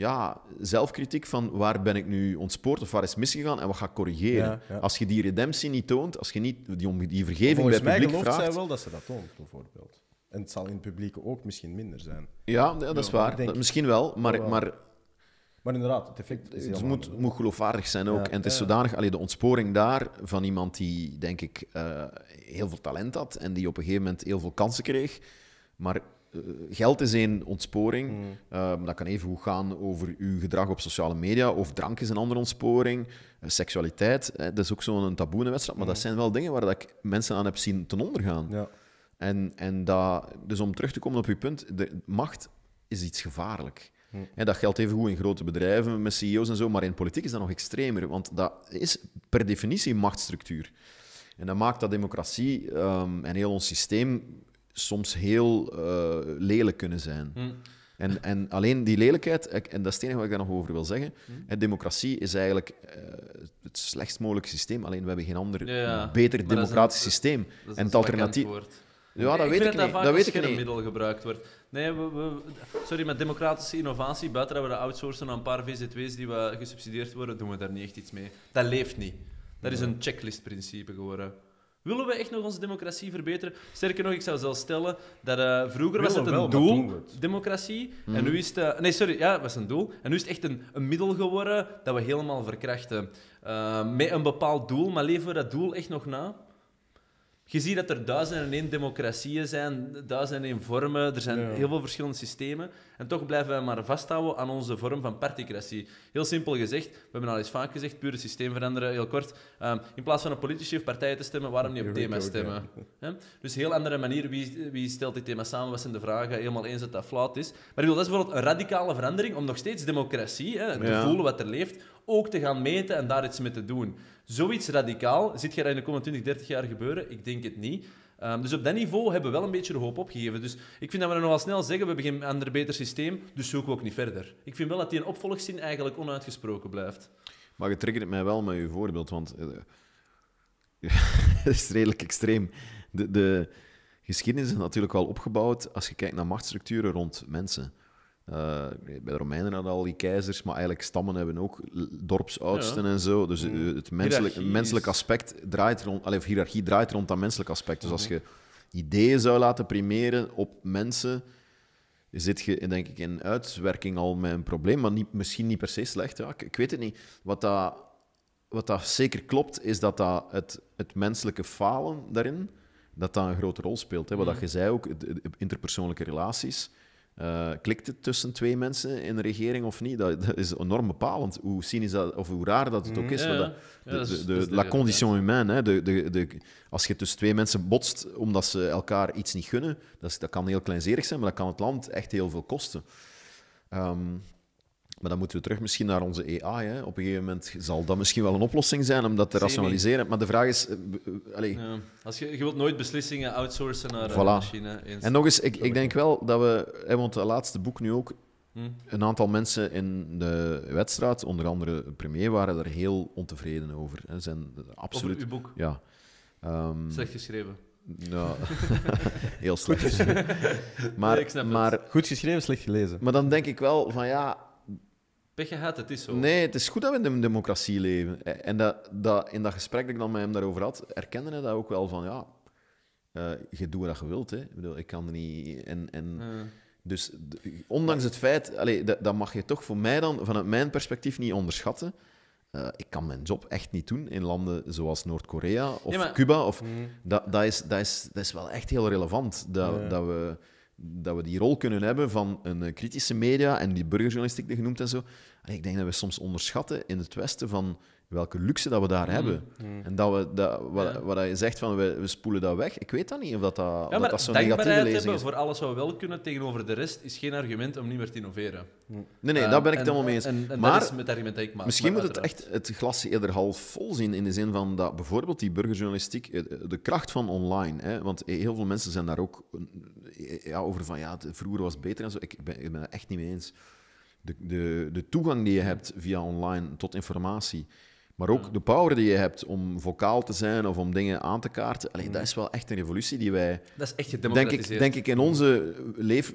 ja, zelfkritiek van waar ben ik nu ontspoord of waar is misgegaan en wat ga ik corrigeren. Als je die redemptie niet toont, als je niet die, die vergeving bij het publiek vraagt... Volgens mij gelooft zij wel dat ze dat toont, bijvoorbeeld. En het zal in het publiek ook misschien minder zijn. Ja, dat is waar. misschien wel, maar... maar maar inderdaad, het effect is Het moet, moet, geloofwaardig zijn ook. en het is zodanig... Allee, de ontsporing daar van iemand die, denk ik, eh, heel veel talent had en die op een gegeven moment heel veel kansen kreeg, maar eh, geld is één ontsporing. Hmm. Ehm, dat kan even goed gaan over uw gedrag op sociale media. Of drank is een andere ontsporing. Eh, seksualiteit, hè, dat is ook zo'n taboe in de wedstrijd. Maar dat hmm. zijn wel dingen waar dat ik mensen aan heb zien ten onder gaan. Ja. En, en dat, dus om terug te komen op uw punt, de macht is iets gevaarlijk. Hmm. dat geldt even goed in grote bedrijven met CEO's en zo, maar in politiek is dat nog extremer, want dat is per definitie machtsstructuur. En dat maakt dat democratie ehm, en heel ons systeem soms heel eh, lelijk kunnen zijn. Hm. En, en alleen die lelijkheid, en dat is het enige wat ik daar nog over wil zeggen. Hm. Democratie is eigenlijk eh, het slechtst mogelijke systeem, alleen we hebben geen ander beter democratisch systeem. Dat is en het alternatief. Ja, dat weet ik niet. Dat, weet ik niet. middel gebruikt wordt. Nee, we, sorry, met democratische innovatie, buiten dat we dat outsourcen aan een paar VZW's die we gesubsidieerd worden, doen we daar niet echt iets mee. Dat leeft niet. Dat is een checklist-principe geworden. Willen we echt nog onze democratie verbeteren? Sterker nog, ik zou zelfs stellen dat eh, vroeger was het een doel, democratie. En mhm. nu is het... Eh, nee, sorry, ja, was een doel. En nu is het echt een, een middel geworden dat we helemaal verkrachten. Eh, met een bepaald doel, maar leven we dat doel echt nog na? Je ziet dat er duizenden en één democratieën zijn, duizend en één vormen. Er zijn heel veel verschillende systemen. En toch blijven wij maar vasthouden aan onze vorm van particratie. Heel simpel gezegd, we hebben al eens vaak gezegd, puur het systeem veranderen, heel kort. Ehm, in plaats van een politici of partijen te stemmen, waarom niet op thema stemmen? Dus heel andere manier, wie, wie stelt die thema samen, wat zijn de vragen, helemaal eens dat dat flauw is. Maar ik wil, dat is bijvoorbeeld een radicale verandering om nog steeds democratie, hè, te voelen wat er leeft, ook te gaan meten en daar iets mee te doen. Zoiets radicaal, zit je dat in de komende 20, 30 jaar gebeuren? Ik denk het niet. Ehm, dus op dat niveau hebben we wel een beetje de hoop opgegeven. Dus ik vind dat we dan nogal snel zeggen, we hebben geen ander beter systeem, dus zoeken we ook niet verder. Ik vind wel dat die een opvolgzin eigenlijk onuitgesproken blijft. Maar je het mij wel met je voorbeeld, want eh, het is redelijk extreem. De, de geschiedenis is natuurlijk wel opgebouwd als je kijkt naar machtsstructuren rond mensen. Eh, bij de Romeinen hadden al die keizers, maar eigenlijk stammen hebben ook dorpsoudsten en zo. Dus eh, mm. het menselijk, menselijk aspect draait rond, allee, of hiërarchie draait rond dat menselijk aspect. Dus als mhm. je ideeën zou laten primeren op mensen, zit je denk ik in uitwerking al met een probleem, maar niet, misschien niet per se slecht. Ja, ik, weet het niet. Wat dat, wat dat zeker klopt, is dat, dat het, het menselijke falen daarin dat dat een grote rol speelt. Hè. Wat dat mhm. je zei ook, interpersoonlijke relaties uh, klikt het tussen twee mensen in de regering of niet? Dat, dat is enorm bepalend, hoe is dat, of hoe raar dat het ook is. de, de, la condition humaine, De, als je tussen twee mensen botst omdat ze elkaar iets niet gunnen, dat, dat kan heel kleinzerig zijn, maar dat kan het land echt heel veel kosten. Ehm, maar dan moeten we terug misschien naar onze AI. Hè. Op een gegeven moment zal dat misschien wel een oplossing zijn om dat te rationaliseren. Maar de vraag is... Eh, ja. Als je, je wilt nooit beslissingen outsourcen naar een eh, machine. En nog eens, ik, ik, denk wel dat we... want het laatste boek nu ook... Hm. Een aantal mensen in de wedstrijd, onder andere premier, waren er heel ontevreden over. Hè. Zijn absoluut, over uw boek? Ja. Ehm, slecht geschreven. Nou, heel slecht. Maar, maar, goed geschreven, slecht gelezen. Maar dan denk ik wel van ja, het is Nee, het is goed dat we in de democratie leven. Eh, en dat, dat, in dat gesprek dat ik dan met hem daarover had, erkende hij dat ook wel van, ja, eh, je doet wat je wilt. Hè. Ik bedoel, ik kan niet... En, en, Dus ondanks het feit, dat, dat, mag je toch voor mij dan, vanuit mijn perspectief, niet onderschatten. Eh, ik kan mijn job echt niet doen in landen zoals Noord-Korea of Cuba. Of, mm. dat, is, is, dat is wel echt heel relevant. Dat, dat, we, dat we die rol kunnen hebben van een kritische media en die burgerjournalistiek die genoemd en zo ik denk dat we soms onderschatten in het Westen van welke luxe dat we daar mm. hebben. Mm. En dat we, dat, wat, hij je zegt van we, we, spoelen dat weg, ik weet dat niet of dat, dat, ja, dat, dat zo'n lezing is. voor alles wat we wel kunnen tegenover de rest is geen argument om niet meer te innoveren. Nee, nee, eh, daar ben ik het helemaal mee eens. maar, Misschien moet het echt het glas eerder half vol zien in de zin van dat bijvoorbeeld die burgerjournalistiek, eh, eh, de kracht van online, hè, want heel veel mensen zijn daar ook ja, over van ja, vroeger was beter en zo. Ik ben, ik ben het echt niet mee eens de, de, de toegang die je hebt via online tot informatie, maar ook de power die je hebt om vocaal te zijn of om dingen aan te kaarten. Allee, mm. dat is wel echt een revolutie die wij. Dat is echt denk ik, denk ik in onze, leef,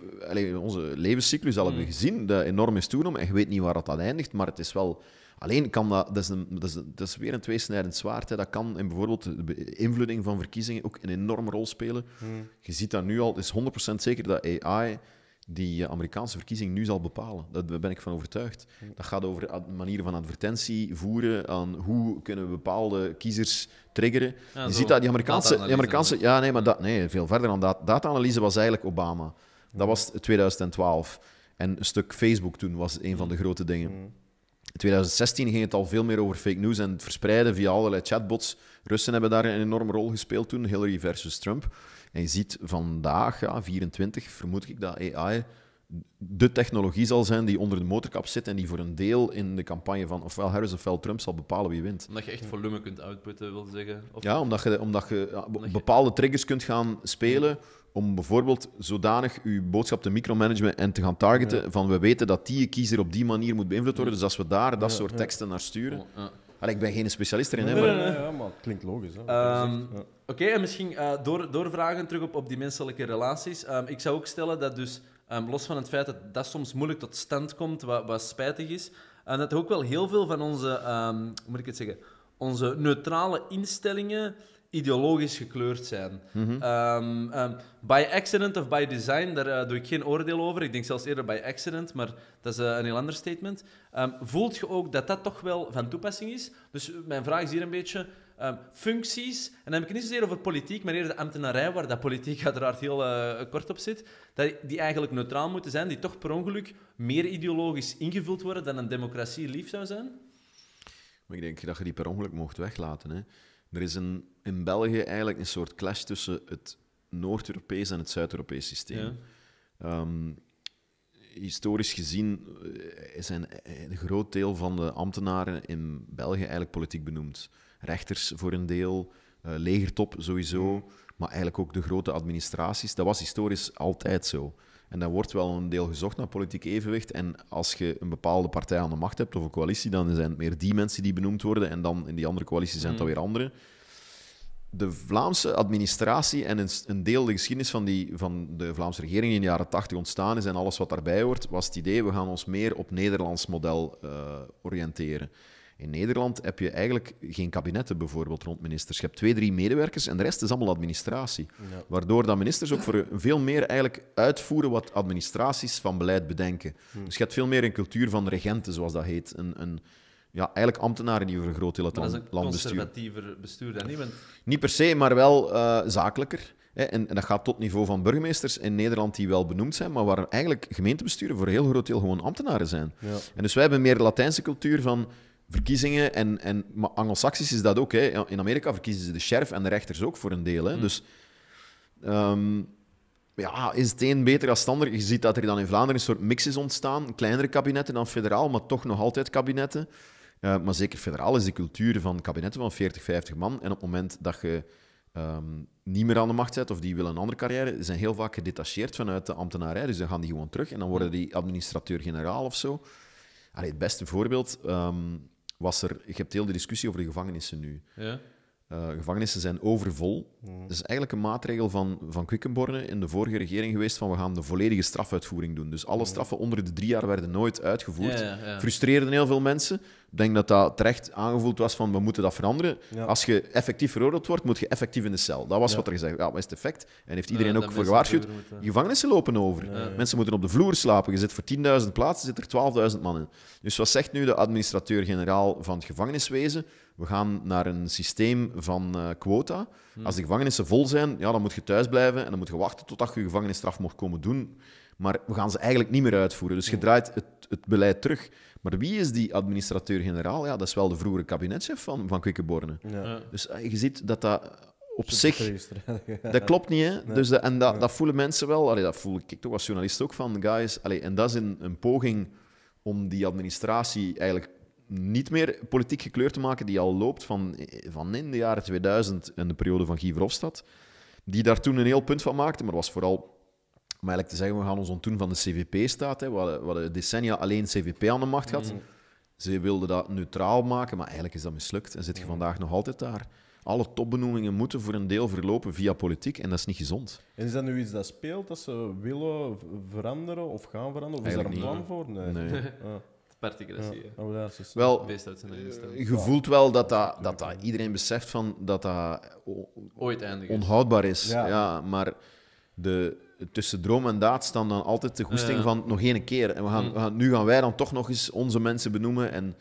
onze levenscyclus al hebben we mm. gezien. Dat enorm is toegenomen. En je weet niet waar dat eindigt, maar het is wel. Alleen kan dat. Dat is, dat is, weer een tweesnijdend zwaard. Hè. Dat kan in bijvoorbeeld de beïnvloeding van verkiezingen ook een enorme rol spelen. Mm. Je ziet dat nu al. Het is 100% zeker dat AI die eh, Amerikaanse verkiezing nu zal bepalen. Daar ben ik van overtuigd. Dat gaat over manieren van advertentie voeren, aan hoe kunnen we bepaalde kiezers triggeren. je ziet dat die Amerikaanse... Amerikaanse ja, nee, maar dat, nee, veel verder dan dat. Data-analyse was eigenlijk Obama. Dat was 2012. En een stuk Facebook toen was een van de grote dingen. Mm. In 2016 ging het al veel meer over fake news en het verspreiden via allerlei chatbots. Russen hebben daar een enorme rol gespeeld toen, Hillary versus Trump. En je ziet vandaag, ja, 24, vermoed ik dat AI de technologie zal zijn die onder de motorkap zit en die voor een deel in de campagne van ofwel Harris ofwel Trump zal bepalen wie wint. Omdat je echt volume kunt outputten, wil zeggen? Ja, omdat je, omdat je bepaalde triggers kunt gaan spelen om bijvoorbeeld zodanig je boodschap te micromanagen en te gaan targeten van we weten dat die kiezer op die manier moet beïnvloed worden, dus als we daar dat soort teksten naar sturen... Oh, ik ben geen specialist erin, hè, maar... Ja, maar het klinkt logisch. Ehm, oké, en misschien uh, door, doorvragen terug op, op die menselijke relaties. Ehm, ik zou ook stellen dat dus, ehm, los van het feit dat dat soms moeilijk tot stand komt, wat, wat spijtig is, en dat ook wel heel veel van onze, hoe moet ik het zeggen, onze neutrale instellingen ideologisch gekleurd zijn. Mm by accident of by design, daar eh, doe ik geen oordeel over. Ik denk zelfs eerder by accident, maar dat is eh, een heel ander statement. Um, voelt je ook dat dat toch wel van toepassing is? Dus eh, mijn vraag is hier een beetje... functies, en dan heb ik het niet zozeer over politiek, maar eerder de ambtenarij, waar dat politiek uiteraard heel kort op zit, dat die eigenlijk neutraal moeten zijn, die toch per ongeluk meer ideologisch ingevuld worden dan een democratie lief zou zijn? Maar ik denk dat je die per ongeluk mocht weglaten. Hè. Er is een, in België eigenlijk een soort clash tussen het Noord-Europees en het Zuid-Europees systeem. Ehm, historisch gezien eh, zijn eh, een groot deel van de ambtenaren in België eigenlijk politiek benoemd. Rechters voor een deel, eh, legertop sowieso, mm. maar eigenlijk ook de grote administraties. Dat was historisch altijd zo. En dat wordt wel een deel gezocht naar politiek evenwicht. En als je een bepaalde partij aan de macht hebt of een coalitie, dan zijn het meer die mensen die benoemd worden. En dan in die andere coalitie zijn het mm. alweer anderen. De Vlaamse administratie en een deel de geschiedenis van, die, van de Vlaamse regering in de jaren 80 ontstaan is en alles wat daarbij hoort, was het idee: we gaan ons meer op Nederlands model eh, oriënteren. In Nederland heb je eigenlijk geen kabinetten bijvoorbeeld rond ministers. Je hebt twee, drie medewerkers en de rest is allemaal administratie. Waardoor dat ministers ook voor veel meer eigenlijk uitvoeren wat administraties van beleid bedenken. Hm. Dus je hebt veel meer een cultuur van regenten, zoals dat heet. Een, een, ja, eigenlijk ambtenaren die voor een groot deel het land besturen. Dat is een conservatiever bestuur dan niet? Want... Niet per se, maar wel eh, zakelijker. Hè? En, en, dat gaat tot niveau van burgemeesters in Nederland die wel benoemd zijn, maar waar eigenlijk gemeentebesturen voor een heel groot deel gewoon ambtenaren zijn. En dus wij hebben meer Latijnse cultuur van verkiezingen. En, en, maar Anglo-Saxisch is dat ook. Hè. In Amerika verkiezen ze de sheriff en de rechters ook voor een deel. Hè. Hmm. Dus ehm, ja, is het een beter als het ander? Je ziet dat er dan in Vlaanderen een soort mix is ontstaan. Kleinere kabinetten dan federaal, maar toch nog altijd kabinetten. Eh, maar zeker federaal is de cultuur van kabinetten van 40, 50 man. En op het moment dat je ehm, niet meer aan de macht zit of die willen een andere carrière, zijn heel vaak gedetacheerd vanuit de ambtenarij. Dus dan gaan die gewoon terug en dan worden hmm. die administrateur-generaal of zo. Allee, het beste voorbeeld, ehm, was er... Je hebt heel de discussie over de gevangenissen nu. Ja. Uh, gevangenissen zijn overvol. Mm. Dat is eigenlijk een maatregel van, van Quickenborne in de vorige regering geweest van we gaan de volledige strafuitvoering doen. Dus alle mhm. straffen onder de drie jaar werden nooit uitgevoerd. Ja, Frustreerden heel veel mensen. Ik denk dat dat terecht aangevoeld was van we moeten dat veranderen. Als je effectief veroordeeld wordt, moet je effectief in de cel. Dat was wat er gezegd ja, wat is het effect? En heeft iedereen ook voor gewaarschuwd. Gevangenissen lopen over. Mensen moeten op de vloer slapen. Je zit voor 10.000 plaatsen, zit er 12.000 man in. Dus wat zegt nu de administrateur-generaal van het gevangeniswezen? we gaan naar een systeem van eh, quota. Hmm. Als de gevangenissen vol zijn, ja, dan moet je thuis blijven en dan moet je wachten totdat je je gevangenisstraf mocht komen doen. Maar we gaan ze eigenlijk niet meer uitvoeren. Dus je hmm. draait het, het beleid terug. Maar wie is die administrateur-generaal? Ja, dat is wel de vroegere kabinetchef van, van Quickenborne. Ja. Dus eh, je ziet dat dat op zich... Dat klopt niet, hè? Dus en dat, dat voelen mensen wel. Allee, dat voel ik toch als journalist ook van, guys. Allee, en dat is een poging om die administratie eigenlijk niet meer politiek gekleurd te maken die al loopt van, van in de jaren 2000 en de periode van Guy Verhofstadt, die daar toen een heel punt van maakte, maar was vooral om eigenlijk te zeggen, we gaan ons ontdoen van de CVP-staat. We, we decennia alleen CVP aan de macht had mm. Ze wilden dat neutraal maken, maar eigenlijk is dat mislukt. En zit je mm. vandaag nog altijd daar. Alle topbenoemingen moeten voor een deel verlopen via politiek en dat is niet gezond. En is dat nu iets dat speelt, dat ze willen veranderen of gaan veranderen? Of is daar een plan voor? Nee. Ah wel, je voelt wel dat, dat, dat, dat iedereen beseft van dat dat Ooit eindig is. onhoudbaar is. Ja. maar de, tussen droom en daad staan dan altijd de goesting van nog één keer. En we gaan, mm. we gaan, nu gaan wij dan toch nog eens onze mensen benoemen. En,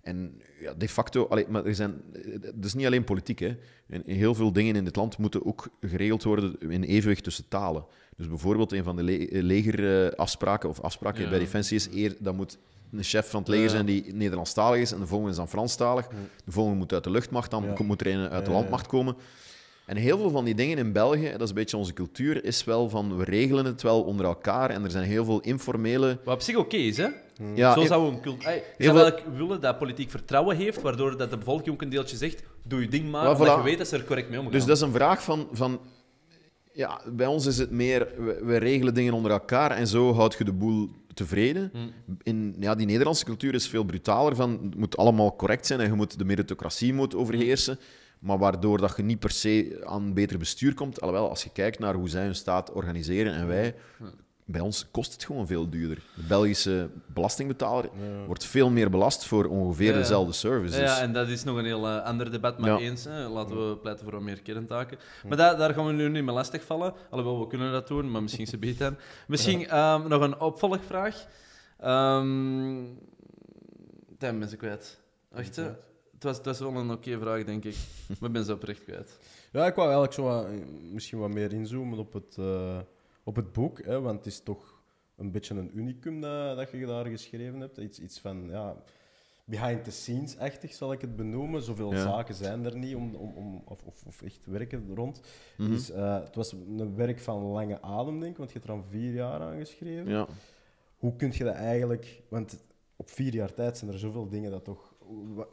en ja, de facto, allee, maar er zijn, het is niet alleen politiek. Hè. En heel veel dingen in dit land moeten ook geregeld worden in evenwicht tussen talen. Dus bijvoorbeeld een van de le legerafspraken of afspraken bij Defensie is eer, dat moet een chef van het leger zijn die Nederlandstalig is en de volgende is dan Franstalig. De volgende moet uit de luchtmacht, dan moet er een uit de landmacht komen. En heel veel van die dingen in België, dat is een beetje onze cultuur, is wel van we regelen het wel onder elkaar en er zijn heel veel informele. Wat op zich oké is, hè? Hmm. Zo zou een cultuur. Heel ik willen dat politiek vertrouwen heeft, waardoor dat de bevolking ook een deeltje zegt: doe je ding maar, want voilà. je weet dat ze er correct mee omgaan. Dus dat is een vraag van, van ja, bij ons is het meer, we, we, regelen dingen onder elkaar en zo houd je de boel tevreden. Mm. In ja, die Nederlandse cultuur is veel brutaler. Van, het moet allemaal correct zijn en je moet de meritocratie moet overheersen. Maar waardoor dat je niet per se aan beter bestuur komt. Alhoewel, als je kijkt naar hoe zij hun staat organiseren en wij, bij ons kost het gewoon veel duurder. De Belgische belastingbetaler wordt veel meer belast voor ongeveer dezelfde services. Ja, en dat is nog een heel eh, ander debat, maar eens. laten we pleiten voor meer kerntaken. Maar daar gaan we nu niet mee lastig vallen. Alhoewel, we kunnen dat doen, maar misschien ze beter. Misschien ehm, nog een opvolgvraag. Um, Tim, ben ze kwijt. Wacht, het was, het was wel een oké vraag, denk ik. maar ben ze oprecht kwijt. Ja, ik wou eigenlijk zo, misschien wat meer inzoomen op het... Eh, op het boek, hè, want het is toch een beetje een unicum dat, dat je daar geschreven hebt. Iets, iets van, ja, behind the scenes-achtig zal ik het benoemen. Zoveel zaken zijn er niet om, om, om, of, of, echt werken rond. Mm het was een werk van lange adem, denk ik, want je hebt er al vier jaar aan geschreven. Ja. Hoe kun je dat eigenlijk... Want op vier jaar tijd zijn er zoveel dingen dat toch...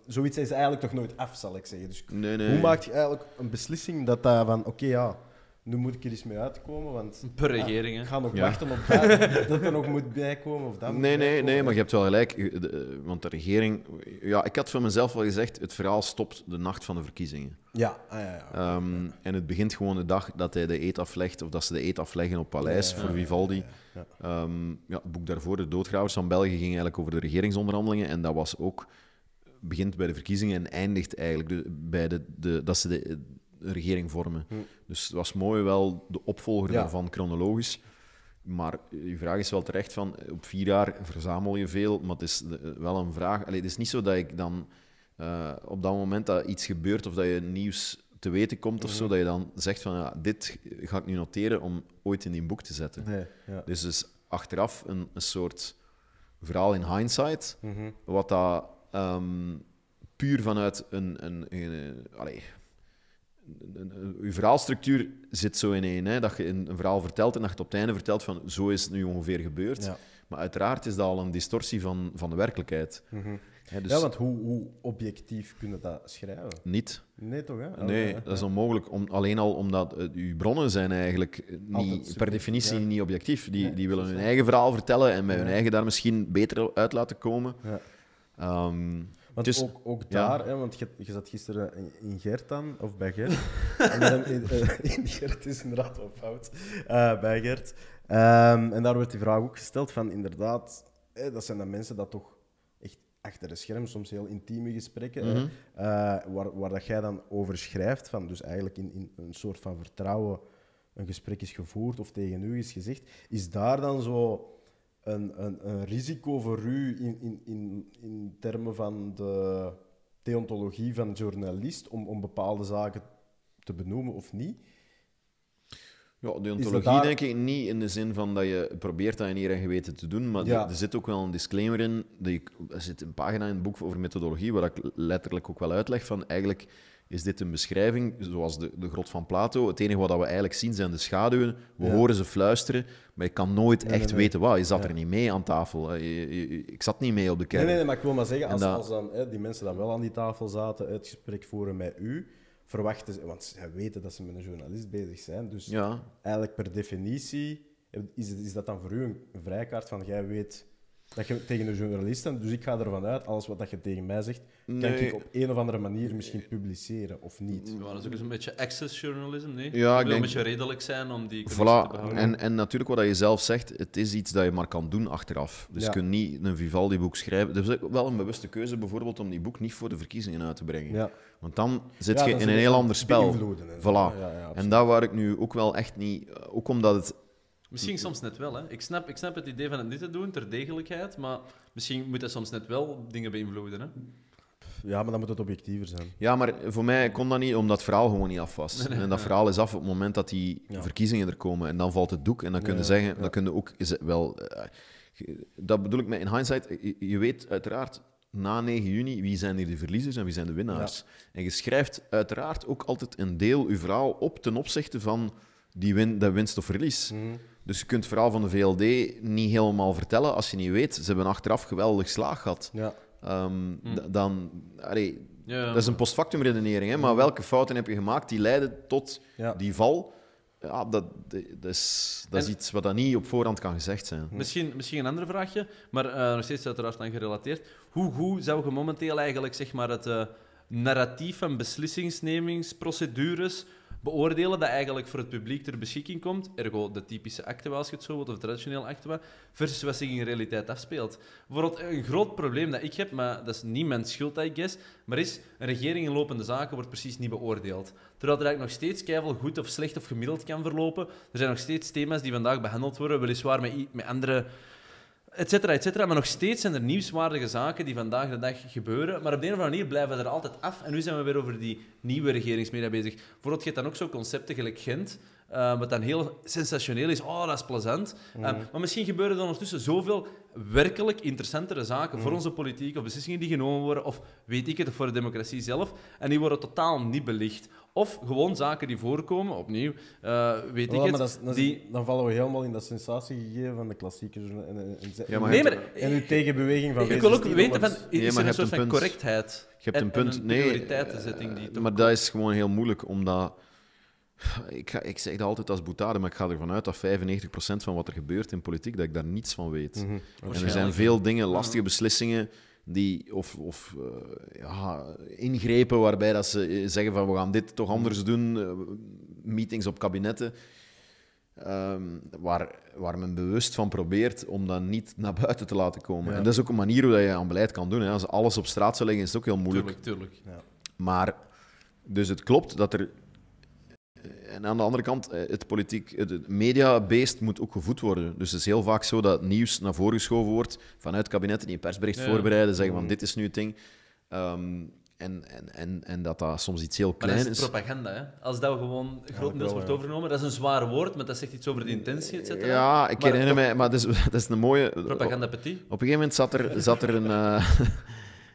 Zoiets is eigenlijk toch nooit af, zal ik zeggen. Dus nee, nee. hoe maak je eigenlijk een beslissing dat daar van... Oké, ja nu moet ik er eens mee uitkomen, want... Per ah, regering, hè? Ik ga nog wachten op dat, dat er nog moet bijkomen of dat Nee, nee, nee, maar je hebt wel gelijk. want de regering... Ja, ik had van mezelf wel gezegd, het verhaal stopt de nacht van de verkiezingen. Ja, ah, ja, ja. Ehm, en het begint gewoon de dag dat hij de eet aflegt, of dat ze de eet afleggen op Paleis voor Vivaldi. Um, ja, het boek daarvoor, De Doodgravers van België, ging eigenlijk over de regeringsonderhandelingen. En dat was ook... Begint bij de verkiezingen en eindigt eigenlijk bij de, de, dat ze de regering vormen. Hm. Dus het was mooi wel de opvolger daarvan chronologisch. Maar je vraag is wel terecht van, eh, op vier jaar verzamel je veel, maar het is eh, wel een vraag... Allee, het is niet zo dat ik dan eh, op dat moment dat iets gebeurt of dat je nieuws te weten komt of zo, mhm. dat je dan zegt van, ja, dit ga ik nu noteren om ooit in die boek te zetten. Nee, ja. Dus achteraf een, een soort verhaal in hindsight, mhm. wat dat ehm, puur vanuit een... een, een, een allee, uw je verhaalstructuur zit zo in één. Dat je een, verhaal vertelt en dat je het op het einde vertelt van zo is het nu ongeveer gebeurd. Maar uiteraard is dat al een distortie van, van de werkelijkheid. Mhm. dus... Ja, want hoe, hoe objectief kunnen we dat schrijven? Niet. Nee, toch? Hè? nee, dat is onmogelijk. Om, alleen al omdat eh, uw bronnen zijn eigenlijk eh, niet, per definitie niet objectief. Die, die willen hun eigen verhaal vertellen en bij hun eigen daar misschien beter uit laten komen. Um, want dus- ook, ook daar, hè, want je, je, zat gisteren in, Gert dan, of bij Gert. en dan, in, eh, Gert is inderdaad wel fout, eh, bij Gert. Ehm, en daar werd die vraag ook gesteld van inderdaad, hè, dat zijn dan mensen dat toch echt achter de scherm, soms heel intieme gesprekken, mhm. eh, waar, waar dat jij dan over schrijft, van dus eigenlijk in, in een soort van vertrouwen een gesprek is gevoerd of tegen u is gezegd, is daar dan zo een, een, een risico voor u in, in, in, in termen van de deontologie van journalist om, om bepaalde zaken te benoemen of niet? Ja, deontologie denk ik niet in de zin van dat je probeert dat in en geweten te doen, maar er, zit ook wel een disclaimer in. er zit een pagina in het boek over methodologie, waar ik letterlijk ook wel uitleg van eigenlijk is dit een beschrijving, zoals de, de grot van Plato. Het enige wat we eigenlijk zien zijn de schaduwen. We horen ze fluisteren, maar je kan nooit echt weten wat. Je zat er niet mee aan tafel. ik zat niet mee op de kerk. Nee, nee, maar ik wil maar zeggen, als, als dan, hè, die mensen dan wel aan die tafel zaten, het gesprek voeren met u, verwachten ze... Want zij weten dat ze met een journalist bezig zijn. Dus eigenlijk per definitie is, is dat dan voor u een vrijkaart van jij weet... Dat je tegen de journalisten, dus ik ga ervan uit, alles wat je tegen mij zegt, nee. ik op een of andere manier misschien publiceren of niet. Ja, dat is ook eens een beetje access journalism, nee? Ja, ik wil een beetje redelijk zijn om die voilà. te behouden. En, en natuurlijk wat je zelf zegt, het is iets dat je maar kan doen achteraf. Dus ja. je kunt niet een Vivaldi-boek schrijven. Er is wel een bewuste keuze bijvoorbeeld om die boek niet voor de verkiezingen uit te brengen. Want dan zit je in een heel ander spel. Voilà. en daar waar ik nu ook wel echt niet... Eh, ook omdat het Misschien soms net wel. Hè. Ik, snap, ik snap het idee van het niet te doen, ter degelijkheid, maar misschien moet dat soms net wel dingen beïnvloeden. Hè. Ja, maar dan moet het objectiever zijn. Ja, maar voor mij kon dat niet, omdat het verhaal gewoon niet af was. en dat verhaal is af op het moment dat die verkiezingen er komen. En dan valt het doek. En dan kunnen ze zeggen, dan kunnen ook is wel. Eh, dat bedoel ik met in hindsight. Je, weet uiteraard na 9 juni wie zijn hier de verliezers en wie zijn de winnaars. En je schrijft uiteraard ook altijd een deel uw verhaal op ten opzichte van die dat winst of verlies. Mhm. Dus je kunt het verhaal van de VLD niet helemaal vertellen als je niet weet. Ze hebben achteraf geweldig slaag gehad. Ja. Ehm, hm. dan. Dat is een postfactum redenering, hè, maar hm. welke fouten heb je gemaakt die leiden tot die val? Ja, dat, dat, is, dat is iets wat dan niet op voorhand kan gezegd zijn. Hm. Misschien, misschien een ander vraagje, maar eh, nog steeds uiteraard aan gerelateerd. Hoe goed zou je momenteel eigenlijk zeg maar, het eh, narratief en beslissingsnemingsprocedures beoordelen dat eigenlijk voor het publiek ter beschikking komt, ergo de typische actua als je het zo wilt, of traditionele actua, versus wat zich in realiteit afspeelt. Bijvoorbeeld een groot probleem dat ik heb, maar dat is niemand schuld, I guess, maar is een regering in lopende zaken wordt precies niet beoordeeld. Terwijl er eigenlijk nog steeds keivel goed of slecht of gemiddeld kan verlopen. Er zijn nog steeds thema's die vandaag behandeld worden, weliswaar met, met andere etcetera, etcetera. Maar nog steeds zijn er nieuwswaardige zaken die vandaag de dag gebeuren. Maar op de een of andere manier blijven we er altijd af. En nu zijn we weer over die nieuwe regeringsmedia bezig. Voordat je hebt dan ook zo concepten gelijk Gent, eh, wat dan heel sensationeel is. Oh, dat is plezant. Mhm. Eh, maar misschien gebeuren er ondertussen zoveel werkelijk interessantere zaken voor mhm. onze politiek, of beslissingen die genomen worden, of weet ik het, voor de democratie zelf. En die worden totaal niet belicht. Of gewoon zaken die voorkomen, opnieuw, eh, weet ik het. die... Dan vallen we helemaal in dat sensatiegegeven van de klassiekers. En, en, en, uw tegenbeweging van... Ik wil ook weten, van, is een, soort van correctheid? Je hebt een punt. die eh, maar dat is gewoon heel moeilijk, omdat... Ik, ga, ik zeg dat altijd als boetade, maar ik ga ervan uit dat 95% van wat er gebeurt in politiek, dat ik daar niets van weet. Mhm. En er zijn veel dingen, lastige beslissingen die, of, of eh, ja, ingrepen waarbij dat ze eh, zeggen van we gaan dit toch anders mm. doen, eh, meetings op kabinetten, ehm, waar, waar men bewust van probeert om dat niet naar buiten te laten komen. En dat is ook een manier hoe je aan beleid kan doen. Hè. Als alles op straat zou leggen, is het ook heel moeilijk. Tuurlijk, tuurlijk. Ja. Maar, dus het klopt dat er eh, en aan de andere kant, eh, het politiek, het eh, mediabeest moet ook gevoed worden. Dus het is heel vaak zo dat nieuws naar voren geschoven wordt vanuit kabinetten die een persbericht voorbereiden, zeggen van mm. dit is nu het ding. Ehm, en, en, en, en, dat dat soms iets heel klein maar dat is. propaganda, hè? Als dat gewoon grotendeels ja, wordt overgenomen, dat is een zwaar woord, maar dat zegt iets over de intentie, et cetera. Ja, ik herinner mij, maar dat is, dat is een mooie... Propaganda petit. Op, een gegeven moment zat er, zat er een...